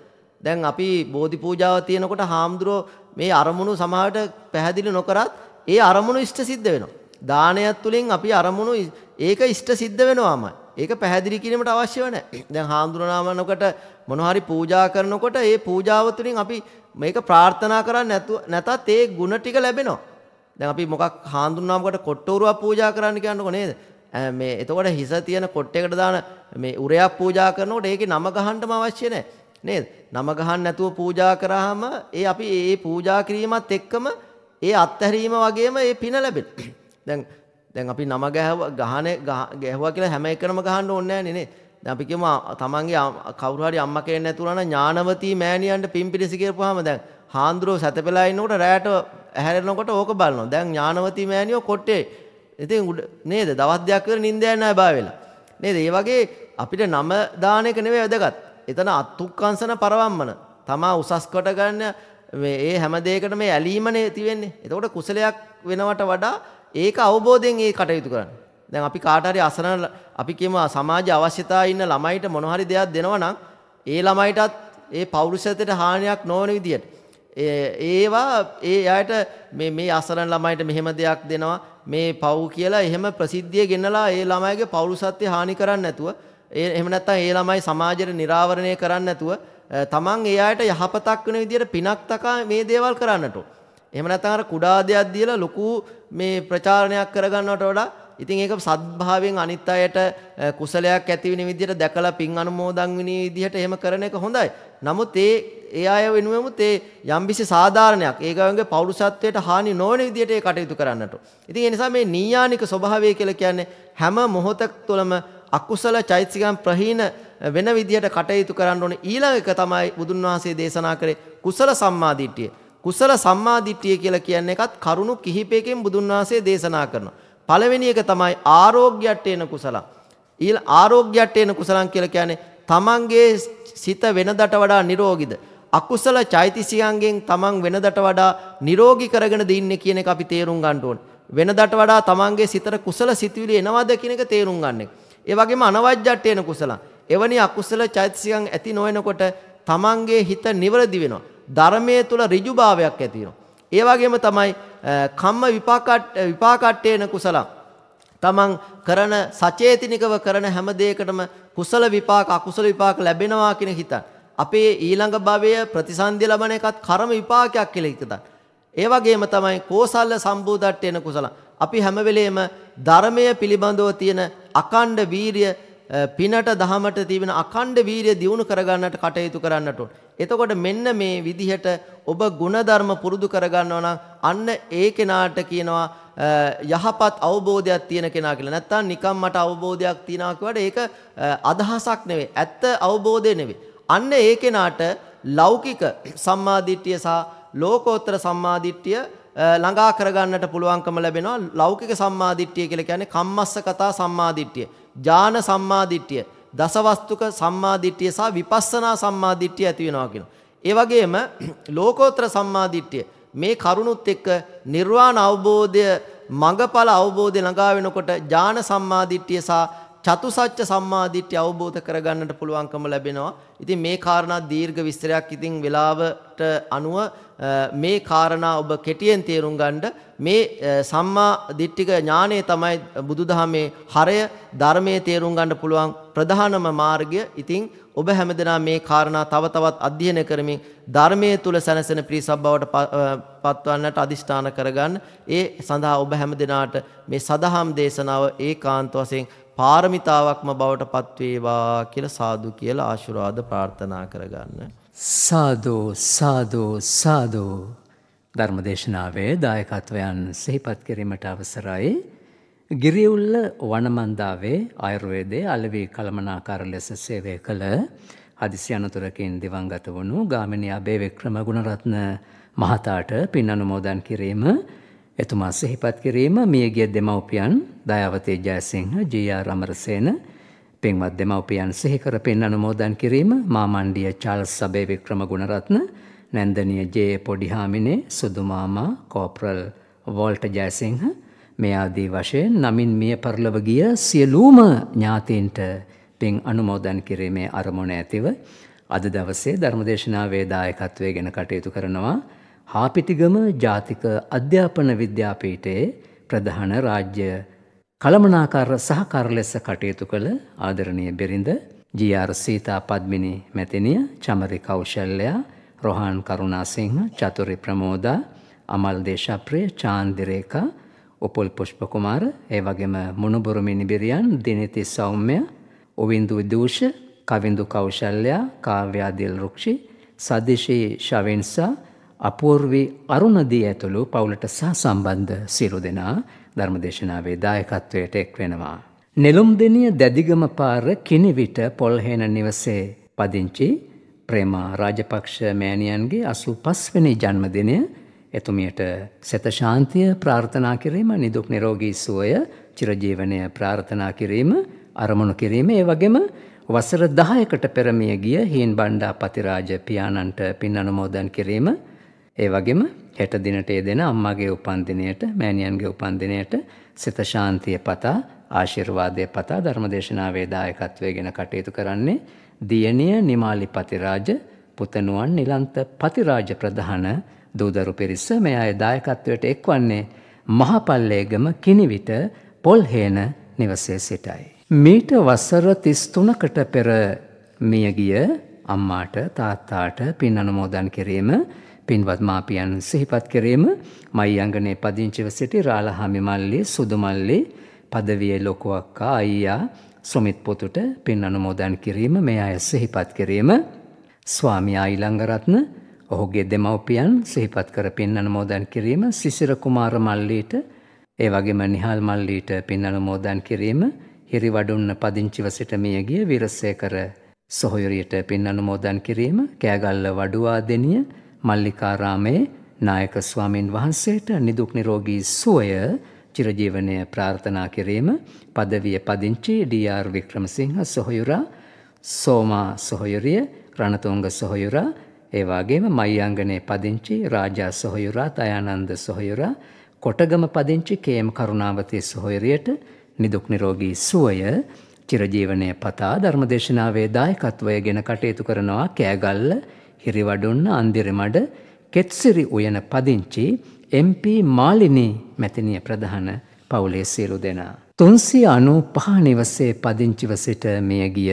දැන් අපි බෝධි පූජාව තියෙනකොට හාමුදුරෝ මේ අරමුණු සමාවට පැහැදිලි නොකරත් ඒ අරමුණු ඉෂ්ට සිද්ධ වෙනවා. දානයත් තුලින් අපි අරමුණු ඒක ඉෂ්ට සිද්ධ වෙනවාම ඒක පැහැදිලි කිරීමට අවශ්‍යව නැහැ. දැන් හාමුදුරනාමනකට මොන හරි පූජා කරනකොට ඒ පූජාව තුලින් අපි මේක ප්‍රාර්ථනා කරන්නේ නැතත් ඒ ಗುಣ ටික ලැබෙනවා. දැන් අපි මොකක් හාඳුන්නාමකට කොට්ටෝරුවක් පූජා කරන්න කියන්නකො නේද? මේ එතකොට හිස තියෙන කොට්ටයකට දාන මේ උරයක් පූජා කරනකොට ඒකේ නම ගහන්නම අවශ්‍ය නැහැ. නේද? නම ගහන්න නැතුව පූජා කරාම ඒ අපි ඒ පූජා කිරීමත් එක්කම ඒ අත්හැරීම වගේම ඒ පින ලැබෙන. දැන් දැන් අපි නම ගැහුව ගහනේ ගැහුවා කියලා හැම එකනම ගහන්න ඕනේ නැහැ නේද? දැන් අපි කියමු තමන්ගේ කවුරු හරි අම්මා කෙනෙක් නැතුණා නම් ඥානවතී මෑණියන්ට පිම්පිරිසි කියපුවාම දැන් හාන්දුරෝ සැතපෙලා ඉන්නකොට රැයට හැරෙනකොට ඕක බලනවා. දැන් ඥානවති මෑණියෝ කොට්ටේ. ඉතින් නේද? දවස් දෙකක් විතර නිින්ද යන්නේ නැහැ බය වෙලා. නේද? ඒ වගේ අපිට නම දාන එක නෙවෙයි වැදගත්. එතන අත්ුක්කංශන පරවම්මන. තමා උසස් කොට ගන්න මේ ඒ හැම දෙයකටම මේ ඇලීමනේ තියෙන්නේ. එතකොට කුසලයක් වෙනවට වඩා ඒක අවබෝධයෙන් ඒ කටයුතු කරන්න. දැන් අපි කාට හරි අසන අපි කියමු සමාජ අවශ්‍යතා ඉන්න ළමයිට මොන හරි දෙයක් දෙනවා නම් ඒ ළමයිටත් ඒ පෞරුෂත්වයට හානියක් නොවන විදියට ඒවා ඒ අයට මේ මේ අසරණ ළමයිට මෙහෙම දෙයක් දෙනවා මේ පව් කියලා එහෙම ප්‍රසිද්ධිය ගෙනලා ඒ ළමයිගේ පෞරුෂත්වය හානි කරන්නේ නැතුව එහෙම නැත්නම් ඒ ළමයි සමාජයට निराවරණය කරන්නේ නැතුව තමන් ඒ අයට යහපතක් වෙන විදියට පිනක් තකා මේ දේවල් කරන්නට. එහෙම නැත්නම් අර කුඩා දෙයක් දීලා ලොකු මේ ප්‍රචාරණයක් කරගන්නවට වඩා ඉතින් ඒක සද්භාවයෙන් අනිත් අයට කුසලයක් ඇති වෙන විදිහට දැකලා පින් අනුමෝදන් වෙන විදිහට එහෙම කරන එක හොඳයි. නමුත් ඒ ඒ අය වෙනුවෙමුත් ඒ යම්බිසි සාධාරණයක් ඒගොල්ලන්ගේ පෞරුෂත්වයට හානි නොවන විදිහට ඒ කටයුතු කරන්නට. ඉතින් ඒ නිසා මේ නීයානික ස්වභාවය කියලා කියන්නේ හැම මොහොතක් තුළම අකුසල චෛතසිකම් ප්‍රහීන වෙන විදිහට කටයුතු කරන්න ඕනේ. ඊළඟ එක තමයි බුදුන් වහන්සේ දේශනා කරේ කුසල සම්මාදිට්ඨිය. කුසල සම්මාදිට්ඨිය කියලා කියන්නේ එකත් කරුණු කිහිපයකින් බුදුන් වහන්සේ දේශනා කරනවා. පළවෙනි එක තමයි ආරෝග්‍යයට එන කුසලං. ඊළ ආරෝග්‍යයට එන කුසලං කියලා කියන්නේ තමන්ගේ සිත වෙනදට වඩා නිරෝගීද අකුසල චෛතසිකයන්ගෙන් තමන් වෙනදට වඩා නිරෝගී කරගෙන දින්නේ කියන එක අපි තේරුම් ගන්න ඕනේ. වෙනදට වඩා තමන්ගේ සිතට කුසල සිතුවිලි එනවද කියන එක තේරුම් ගන්න. ඒ වගේම අනවජ්ජට්ට එන කුසලං. එවැනි අකුසල චෛතසිකයන් ඇති නොවනකොට තමන්ගේ හිත නිවරදි වෙනවා. ධර්මයේ තුල ඍජුභාවයක් ඇති වෙනවා. ඒ වගේම තමයි කම්ම විපාකට විපාකට්ටේන කුසලම්. තමන් කරන සචේතනිකව කරන හැම දෙයකටම කුසල විපාක අකුසල විපාක ලැබෙනවා කියන හිතන්. අපේ ඊළඟ භවය ප්‍රතිසන්දි ලබන එකත් කර්ම විපාකයක් කියලා හිතන. ඒ වගේම තමයි කෝසල්ල සම්බෝධට්ඨේන කුසල. අපි හැම වෙලේම ධර්මය පිළිබඳව තියෙන අකණ්ඩ වීරිය පිනට දහමට තිබෙන අකණ්ඩ වීරිය දියුණු කරගන්නට කටයුතු කරන්නට ඕන. එතකොට මෙන්න මේ විදිහට ඔබ ಗುಣධර්ම පුරුදු කරගන්නවා නම් අන්න ඒ කෙනාට කියනවා යහපත් අවබෝධයක් තියෙන කෙනා කියලා. නැත්තම් නිකම් මට අවබෝධයක් තියනවා කියවට ඒක අදහසක් නෙවෙයි. ඇත්ත අවබෝධය නෙවෙයි. අන්න ඒ කෙනාට ලෞකික සම්මාදිට්ඨිය සහ ලෝකෝත්තර සම්මාදිට්ඨිය ළඟා කරගන්නට පුළුවන්කම ලැබෙනවා ලෞකික සම්මාදිට්ඨිය කියලා කියන්නේ කම්මස්ස කතා සම්මාදිට්ඨිය, ඥාන සම්මාදිට්ඨිය, දසවස්තුක සම්මාදිට්ඨිය සහ විපස්සනා සම්මාදිට්ඨිය ඇති වෙනවා කියනවා. ඒ වගේම ලෝකෝත්තර සම්මාදිට්ඨිය මේ කරුණුත් එක්ක නිර්වාණ අවබෝධය මඟඵල අවබෝධය ළඟා වෙනකොට ඥාන සම්මාදිට්ඨිය සහ චතුසත්‍ය සම්මාදිට්ඨිය අවබෝධ කරගන්නට පුළුවන්කම ලැබෙනවා. ඉතින් මේ කාරණා දීර්ඝ විස්තරයක් ඉතින් වෙලාවට අනුව මේ කාරණා ඔබ කෙටියෙන් තේරුම් ගන්න මේ සම්මා දිට්ඨික ඥානය තමයි බුදුදහමේ හරය ධර්මයේ තේරුම් ගන්න පුළුවන් ප්‍රධානම මාර්ගය. ඉතින් ඔබ හැමදෙනා මේ කාරණා තව තවත් අධ්‍යයනය කරමින් ධර්මයේ තුල සැනසෙන පිරිසක් බවට පත්වන්නට අදිෂ්ඨාන කරගන්න. ඒ සඳහා ඔබ හැමදෙනාට මේ සදහම් දේශනාව ඒකාන්ත වශයෙන් පාරමිතාවක්ම බවට පත්වේවා කියලා සාදු කියලා ආශිර්වාද ප්‍රාර්ථනා කරගන්න. සාදෝ සාදෝ සාදෝ ධර්මදේශනාවේ දායකත්වයන් සිහිපත් කිරීමට අවසරයි ගිරිවුල්ල වනමන්දාවේ අයුර්වේදයේ අලවි කළමනාකාර ලෙස සේවය කළ හදිසි අනතුරකින් දිවංගත වුණු ගාමිණී අබේ වික්‍රම ගුණරත්න මහතාට පින් අනුමෝදන් කිරීම එතුමා සිහිපත් කිරීම මියගිය දෙමව්පියන් දයාවතී ජයසිංහ ජී.ආර්. අමරසේන පෙන්වත් දෙමව්පියන් සිහිකර පින් අනුමෝදන් කිරීම මාමණ්ඩිය චාල්ස් සබේ වික්‍රම ගුණරත්න නැන්දනිය ජේ පොඩිහාමිනේ සුදුමාමා කෝප්‍රල් වෝල්ට ජයසිංහ මේ ආදී වශයෙන් නමින් මිය පරලව ගිය සියලූම ඥාතීන්ට පින් අනුමෝදන් කිරීමේ අරමුණ ඇතිව අද දවසේ ධර්මදේශනාවේ දායකත්වය ගැන කටයුතු කරනවා හාපිටිගම ජාතික අධ්‍යාපන විද්‍යාපීඨයේ ප්‍රධාන රාජ්‍ය කළමනාකාර සහකාර ලෙස කටයුතු කළ ආදරණය බෙරිඳ ජීආර් සීතා පද්මිනි මැතිනිය චමරි කෞශල්ලයා රොහාන් කරුණාසිංහ චතුරි ප්‍රමෝදා අමල් දේශප්‍රිය චාන්දිරේකා උපොල් පුෂ්පකුමාර ඒ වගේම මුණුබුරුමිනි බිරියන් දිනිති සෞම්‍ය ඔවින්දු දූෂ කවින්දු කෞශල්ලයා කාව්‍යාදිල් රුක්ෂි සදිශී ශවෙන්සා අපූර්වී අරුණදී ඇතුළු පවුලට සහ සම්බන්ධ සිරු දෙනා ධර්මදේශනාවේ දායකත්වයට එක් වෙනවා. නෙළුම්දෙනිය දැදිගම පාර කිනිවිට පොල්හේන නිවසේ පදිංචි ප්‍රේමා රාජපක්ෂ මෑණියන්ගේ 85 වෙනි ජන්මදිනය එතුමියට සත ශාන්තිය ප්‍රාර්ථනා කිරීම නිදුක් නිරෝගී සුවය චිරජීවනය ප්‍රාර්ථනා කිරීම අරමුණු කිරීම ඒ වගේම වසර 10කට පෙර මිය ගිය හීන් බණ්ඩා පතිරාජ පියාණන්ට පින් අනුමෝදන් කිරීම ඒ වගේම හෙට දිනට යෙදෙන අම්මගේ උපන්දිනයට මෑණියන්ගේ උපන්දිනයට සිත ශාන්තිය පතා ආශිර්වාදය පතා ධර්මදේශනාවේ දායකත්වය ගැන කටයුතු කරන්නේ දියණිය නිමාලි පතිරාජ පුතණුවන් නිලන්ත පතිරාජ ප්‍රධාන දූදරු පිරිස මේ අය දායකත්වයට එක්වන්නේ මහපල්ලේගම කිනිවිට පොල්හේන නිවසේ සිටයි. මීට වසර 33කට පෙර මියගිය අම්මාට තාත්තාට පින් අනුමෝදන් කිරීම පින්වත් මාපියන් සිහිපත් කිරීම මයි අංගනේ පදිංචිව සිටි රාලහාමි මල්ලේ සුදු මල්ලේ පදවියේ ලොකුවක්කා අයියා සුමිත් පුතුට පින් අනුමෝදන් කිරීම මේ අය සිහිපත් කිරීම ස්වාමියා ඊළංගරත්න ඔහුගේ දෙමව්පියන් සිහිපත් කර පින් අනුමෝදන් කිරීම සිසිර කුමාර මල්ලීට ඒ වගේම නිහාල් මල්ලීට පින් අනුමෝදන් කිරීම හිරිවඩුන්න පදිංචිව සිට මියගිය විරසේකර සොහොයුරියට පින් අනුමෝදන් කිරීම කෑගල්ල වඩුවා දෙනිය මල්ලිකාරාමේ නායක ස්වාමීන් වහන්සේට නිදුක් නිරෝගී සුවය චිරජීවනය ප්‍රාර්ථනා කිරීම පදවිය පදිංචි ඩී.ආර්. වික්‍රමසිංහ සොහොයුරා සෝමා සොහොයුරිය රණතුංග සොහොයුරා ඒ වගේම මයිංගනේ පදිංචි රාජා සොහොයුරා තයානන්ද සොහොයුරා කොටගම පදිංචි කේම් කරුණාවතී සොහොයුරියට නිදුක් නිරෝගී සුවය චිරජීවනයේ පතා ධර්මදේශනාවේ දායකත්වය ගැන කටයුතු කරනවා කෑගල්ල ඉරිවඩුන්න අන්දිරමඩ කෙත්සිරි උයන පදිංචි MP මාලිනී මැතිනිය ප්‍රධාන පවුලේ සියලු දෙනා. තුන්සිය අනු පහනිවසේ පදිංචිව සිට මිය ගිය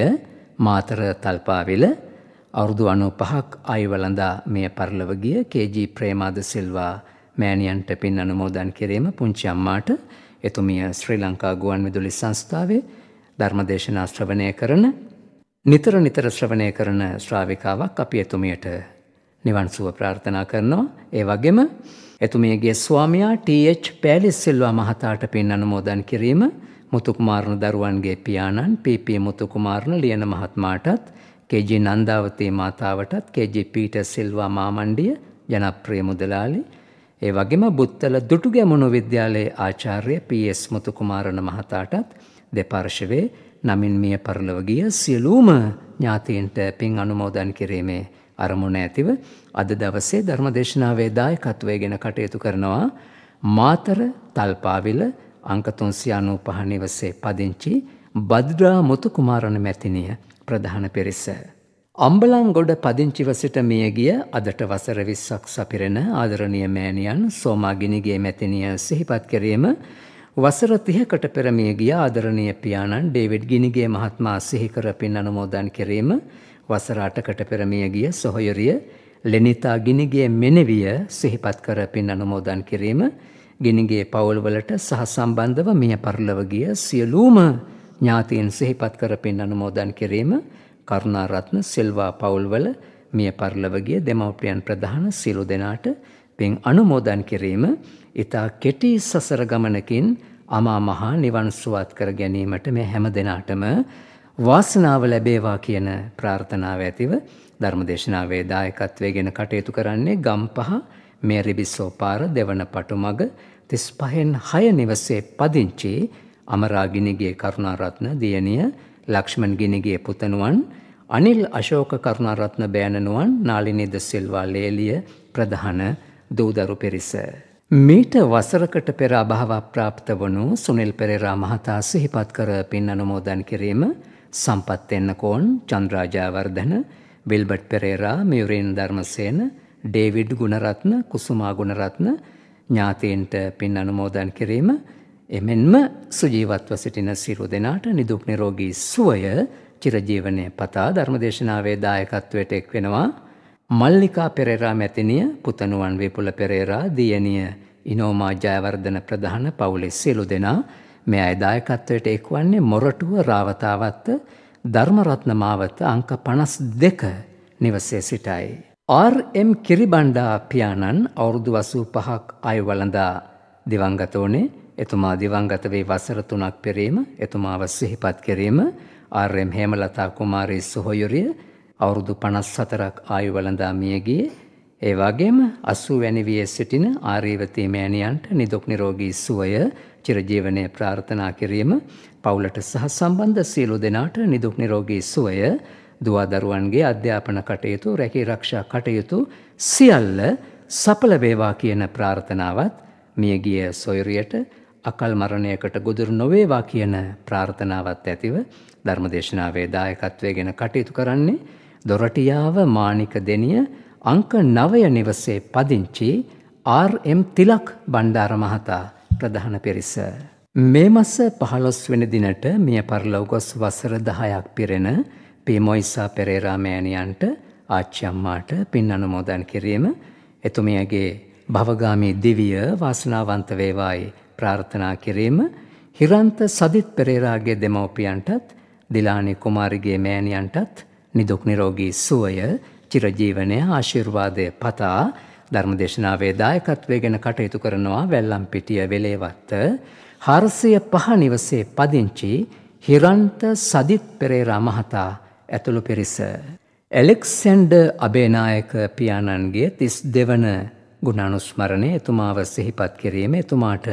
මාතර තල්පාවිල අවුරුදු අනු පහක් අයිවලඳා මෙය පරලව ගිය කේජී ප්‍රේමාද සිල්වා මෑණියන්ට පින් අනුමෝදන් කිරීම පුංචි අම්මාට එතුමිය ශ්‍රී ලංකා ගුවන් විදුලි සංස්ථාවේ ධර්මදේශනා ශ්‍රවණය කරන නිතර නිතර ශ්‍රවණය කරන ශ්‍රාවිකාවක් අපි එතුමියට නිවන් සුව ප්‍රාර්ථනා කරනවා ඒ වගේම එතුමියගේ ස්වාමයා TH පැලිස් සිල්වා මහතාට පින් අනුමෝදන් කිරීම මුතුකුමාරණ දරුවන්ගේ පියාණන් PP මුතුකුමාරණ ලියන මහත්මාටත් KG නන්දාවතී මාතාවටත් KG පීටර් සිල්වා මාමණ්ඩිය ජනප්‍රිය මුදලාලි ඒ වගේම බුත්තල දුටුගැමුණු විද්‍යාලයේ ආචාර්ය PS මුතුකුමාරණ මහතාටත් දෙපාර්ශවයේ නමින් මිය පරලොව ගිය සියලුම ඥාතීන්ට පින් අනුමෝදන් කිරීමේ අරමුණ ඇතිව අද දවසේ ධර්මදේශනාවේ දායකත්වය ගැන කටයුතු කරනවා මාතර තල්පාවිල අංක 395 නිවසේ පදිංචි බද්රා මුතු කුමාරණ මැතිණිය ප්‍රධාන පිරිස. අම්බලන්ගොඩ පදිංචිව සිට මිය ගිය අදට වසර 20ක් සපිරෙන ආදරණීය මෑණියන් සෝමාගිනිගේ මැතිණිය සිහිපත් කිරීම වසර 30කට පෙර මිය ගිය ආදරණීය පියාණන් ඩේවිඩ් ගිනිගේ මහත්මයා සිහි කර පින් අනුමෝදන් කිරීම වසර 8කට පෙර මිය ගිය සොහොයුරිය ලෙනිතා ගිනිගේ මෙනෙවිය සිහිපත් කර පින් අනුමෝදන් කිරීම ගිනිගේ පවුල්වලට සහසම්බන්ධව මිය පරලව ගිය සියලුම ඥාතීන් සිහිපත් කර පින් අනුමෝදන් කිරීම කරුණාරත්න සිල්වා පවුල්වල මිය පරලව ගිය දෙමව්පියන් ප්‍රධාන සියලු දෙනාට පින් අනුමෝදන් කිරීම ඊතා කෙටි සසර ගමනකින් අමා මහ නිවන් සුවත් කර ගැනීමට මේ හැම දිනාටම වාසනාව ලැබේවා කියන ප්‍රාර්ථනාව ඇතිව ධර්මදේශනාවේ දායකත්වයෙන් කටයුතු කරන්නේ ගම්පහ මේරිබිස්සෝ පාර දෙවන පටුමග 35න් 6 නිවසේ පදිංචි අමරාගිනිගේ කරුණාරත්න දියණිය ලක්ෂ්මන් ගිනිගේ පුතණුවන් අනිල් අශෝක කරුණාරත්න බෑණනුවන් නාලිනී ද සිල්වා ලේලිය ප්‍රධාන දූදරු පිරිස මීට වසරකට පෙර අභාවප්‍රාප්ත වනු සුනිල් පෙරේරා මහතා සිහිපත් කර පින් අනුමෝදන් කිරීම සම්පත් එන්නකෝන් චන්ද්‍රාජාවර්ධන විල්බට් පෙරේරා මියුරින් ධර්මසේන ඩේවිඩ් ගුණරත්න කුසුමා ගුණරත්න ඥාතීන්ට පින් අනුමෝදන් කිරීම එමෙන්ම සුජීවත්ව සිටින සිරු දෙනාට නිදුක් නිරෝගී සුවය චිරජීවනය පතා ධර්මදේශනාවේ දායකත්වයට එක් වෙනවා මල්ලිකා පෙරේරා මැතිනිය පුතනුවන් විපුල පෙරේරා දියණිය ඉනෝමා ජයවර්ධන ප්‍රධාන පවුලේ සියලු දෙනා මේ අය දායකත්වයට එක්වන්නේ මොරටුව රාවතාවත්ත ධර්මරත්න මාවත අංක 52 නිවසේ සිටයි. ආර්.එම්. කිරිබණ්ඩා පියාණන් අවුරුදු 85ක් ආයු වළඳා දිවංගත වුණේ එතුමා දිවංගත වේ වසර 3ක් පෙරේම එතුමාව සිහිපත් කිරීම ආර්.එම්. හේමලතා කුමාරී සොහොයුරිය අවුරුදු 54ක් ආයු වළඳා මියගියේ ඒ වගේම 80 වැනි වියේ සිටින ආර්යවතී මෑණියන්ට නිදුක් නිරෝගී සුවය චිරජීවනයේ ප්‍රාර්ථනා කිරීම පවුලට සහ සම්බන්ධ සියලු දෙනාට නිදුක් නිරෝගී සුවය දුවා දරුවන්ගේ අධ්‍යාපන කටයුතු රැකී ආරක්ෂා කටයුතු සියල්ල සඵල වේවා කියන ප්‍රාර්ථනාවත් මියගිය සොයුරියට අකල් මරණයකට ගොදුරු නොවේවා කියන ප්‍රාර්ථනාවත් ඇතිව ධර්මදේශනාවේ දායකත්වය ගැන කටයුතු කරන්නේ දොරටියාව මානික දෙනිය අංක නවය නිවසේ පදිංචි ආරම් තිලක් බණ්ඩාර මහතා ප්‍රධාන පිරිස. මේ මස පහළොස් වෙන දිනට මිය පරලව ගොස් වසර දහයක් පිරෙන පීමොයිසා පෙරේරාමෑණියන්ට ආච්චම්මාට පින් අනුමෝදන් කිරීම එතුමියගේ භවගාමී දිවිය වාසනාවන්ත වේවායි ප්‍රාර්ථනා කිරීම හිරන්ත සදිත් පෙරේරාගේ දෙමව්පියන්ටත් දිලානි කුමාරිගේ මෑණියන්ටත් නිදුක් නිරෝගී සුවය චිරජීවනය ආශිර්වාදය පතා ධර්මදේශනාවේ දායකත්වය ගැන කටයුතු කරනවා වැල්ලම්පිටිය වෙලේවත්ත හාරසය පහ නිවසේ පදිංචි හිරන්ත සදිත් පෙරේරා මහතා ඇතුළු පිරිස. එලෙක්සෙන්ඩ අබේනායක පියාණන්ගේ තිස් දෙවන ගුණානුස්මරණය එතුමාව සිහිපත් කිරීම එතුමාට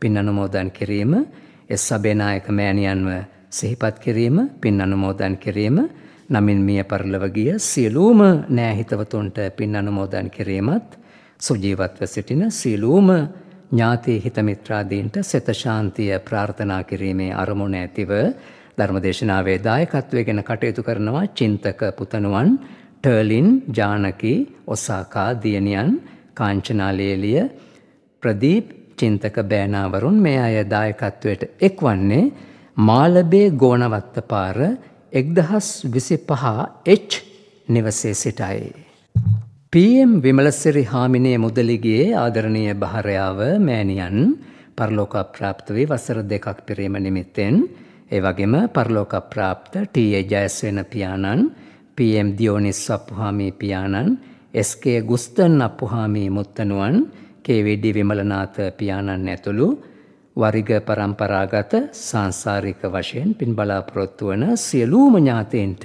පින් අනුමෝදන් කිරීම එස් අබේනායක මෑණියන්ව සිහිපත් කිරීම පින් අනුමෝදන් කිරීම නමින් මිය පරලව ගිය සියලුම නෑහිතවතුන්ට පින් අනුමෝදන් කිරීමත් සුජීවත්ව සිටින සියලුම ඥාති හිතමිත්‍රාදීන්ට සෙත ශාන්තිය ප්‍රාර්ථනා කිරීමේ අරමුණ ඇතිව ධර්මදේශනාවේ දායකත්වය ගැන කටයුතු කරනවා චින්තක පුතණුවන් ටර්ලින් ජානකි ඔසාකා දියණියන් කාංචනාලේලිය ප්‍රදීප් චින්තක බෑනාවරුන් මේ අය දායකත්වයට එක්වන්නේ මාලබේ ගෝණවත්ත පාර එක්දහස් විසි පහ එච් නිවසේ සිටයි. පම් විමලස්සිරි හාමිනේ මුදලිගේ ආදරණය භාරයාව මෑණියන් පරලෝක අප්‍රාප්ත වී වසර දෙකක් පිරීම නිමිත්තෙන් ඒ වගේම පරලෝක අප්‍රාප්ත ටඒ ජයස්වෙන පියාණන් පම් දියෝනිස් අපපුහාමී පියාණන් එස්කේ ගුස්තන් අපපුහාමී මුත්තනුවන් කේවිඩි විමලනාත පියාණන් ඇතුළු වරිග પરම්පරාගත සංසාරික වශයෙන් පින් බලාපොරොත්තු වන සියලූම ඥාතීන්ට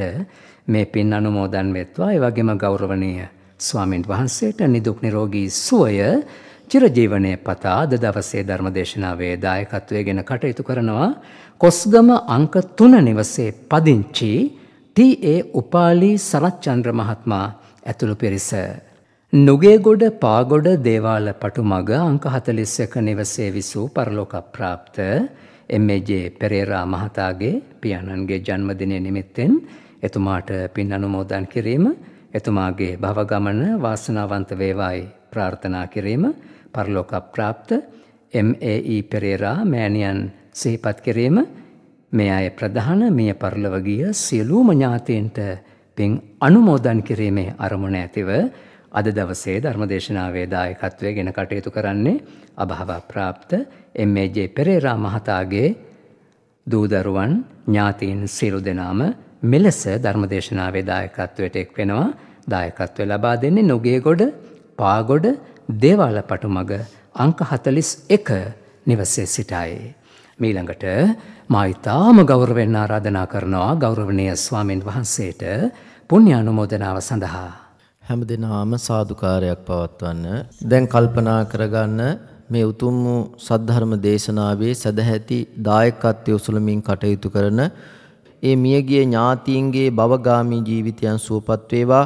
මේ පින් අනුමෝදන් වෙත්වා ඒ වගේම ගෞරවනීය ස්වාමින් වහන්සේට නිදුක් නිරෝගී සුවය චිරජීවනයේ පතා අද දවසේ ධර්මදේශනාවේ දායකත්වයේගෙන කටයුතු කරනවා කොස්ගම අංක 3 නිවසේ පදිංචි ටී.ඒ. උපාලි සරච්චන්ද්‍ර මහත්මයා ඇතුළු පිරිස නුගේගොඩ පාගොඩ දේවාල පටු මග අංක හතලිස්සක නිවසේ විසූ පරලොකප්‍රාප්ත එමජේ පෙරේරා මහතාගේ පියණන්ගේ ජන්මදිනය නිමිත්තෙන් එතුමාට පින් අනුමෝදන් කිරීම එතුමාගේ භවගමන වාසනාවන්ත වේවායි ප්‍රාර්ථනා කිරීම පරලොකප්‍රාප්ත MAE පෙරේරා මෑණියන් සිහිපත් කිරීම මේ අය ප්‍රධාන මිය පරලවගිය සියලූම ඥාතීන්ට පින් අනුමෝදන් කිරීමේ අරමුණ ඇතිව අද දවසේ ධර්මදේශනාවේ දායකත්වය ගෙන කටයුතු කරන්නේ අභාවප්‍රාප්ත එම්.ඒ.ජේ පෙරේරා මහතාගේ දූදරුවන් ඥාතීන් සියලු දෙනාම මෙලෙස ධර්මදේශනාවේ දායකත්වයට එක් වෙනවා. දායකත්වය ලබා දෙන්නේ නුගේගොඩ පාගොඩ දේවාල පටුමග අංක 41 නිවසේ සිටයි. මීළඟට මා ඉතාම ගෞරවයෙන් ආරාධනා කරනවා ගෞරවනීය ස්වාමින් වහන්සේට පුණ්‍ය අනුමෝදනාව සඳහා හැම දිනාම සාදුකාරයක් පවත්වන්න දැන් කල්පනා කරගන්න මේ උතුම් සද්ධර්ම දේශනාවේ සදැහැති දායකත්වය උසුලමින් කටයුතු කරන ඒ මියගිය ඥාතීන්ගේ භවගාමී ජීවිතයන් සුවපත් වේවා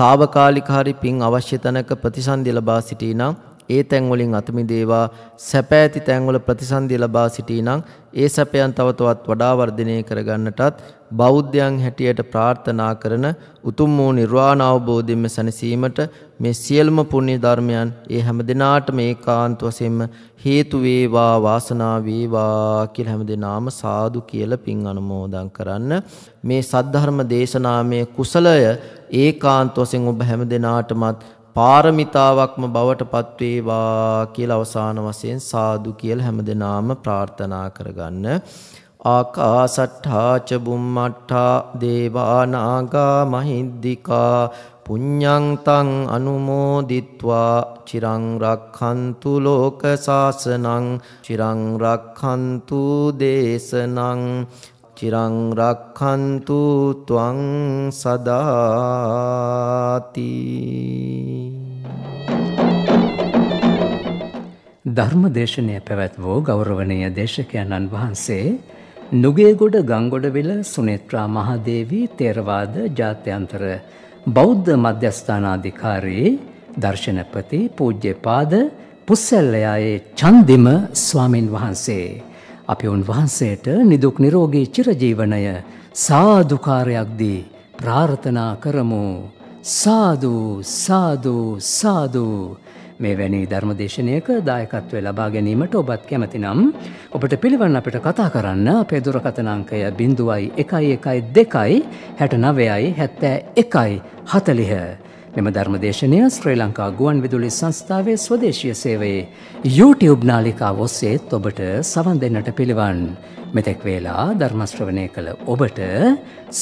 తాවකාලික හරි පින් අවශ්‍ය තැනක ප්‍රතිසන්දි ලබා සිටිනා ඒ තැන් වලින් අතුමිදේවා සැපෑති තැන්වල ප්‍රතිසන්දිය ලබා සිටීනම් ඒ සැපයන් තව තවත් වඩා වර්ධනය කරගන්නටත් බෞද්ධයන් හැටියට ප්‍රාර්ථනා කරන උතුම් වූ නිර්වාණ අවබෝධයෙන්ම සැනසීමට මේ සියලුම පුණ්‍ය ධර්මයන් ඒ හැම දිනාටම ඒකාන්ත වශයෙන්ම හේතු වේවා වාසනාව වේවා කියලා හැම දිනාම සාදු කියලා පින් අනුමෝදන් කරන්න මේ සද්ධර්ම දේශනාමය කුසලය ඒකාන්ත වශයෙන් ඔබ හැම දිනාටමත් පාරමිතාවක්ම බවට පත්වේවා කියලා අවසාන වශයෙන් සාදු කියලා හැමදෙනාම ප්‍රාර්ථනා කරගන්න. ආකාසට්ඨා ච බුම්මට්ඨා දේවා නාග මහිද්దికා පුඤ්ඤං තං අනුමෝදිත්වා චිරං රක්ඛන්තු ලෝක සාසනං චිරං රක්ඛන්තු දේශනං චිරං රක්ඛන්තු ත්වං සදාති ධර්ම දේශනය පැවැත්වූ ගෞරවනය දේශකයණන් වහන්සේ නුගේගොඩ ගංගොඩවෙල සුනේත්‍රා මහදේවී තේරවාද ජාත්‍යන්තර බෞද්ධ මධ්‍යස්ථානාධිකාරයේ දර්ශනපති පූජ්‍ය පාද පුස්සැල්ලයායේ චන්දිම ස්වාමින් වහන්සේ. අපි උන්වහන්සේට නිදුක් නිරෝගී චිරජීවනය සාධකාරයක් දී ප්‍රාර්ථනා කරමු. සාධූ සාධූ සාධූ. මේ වැනි ධර්මදේශනයක දායකත්වය ලබා ගැනීමට ඔබත් කැමතිනම් ඔබට පිළිවන්න අපිට කතා කරන්න අපේ දුරකථනාංකය බිඳුවයි එකයි එකයි දෙකයි හැට නවයයි හැත්තෑ එකයි හතලිහ. මෙම ධර්මදේශනය ශ්‍රී ලංකා ගුවන් විදුලි සංස්ථාවේ ස්වදේශය සේවයේ YouTube නාලිකා ඔස්සේත් ඔබට සවන් දෙන්නට පිළිවන්. මෙතෙක් වේලා ධර්මශ්‍රවනය කළ ඔබට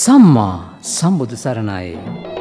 සම්මා සම්බුදු සරණයි.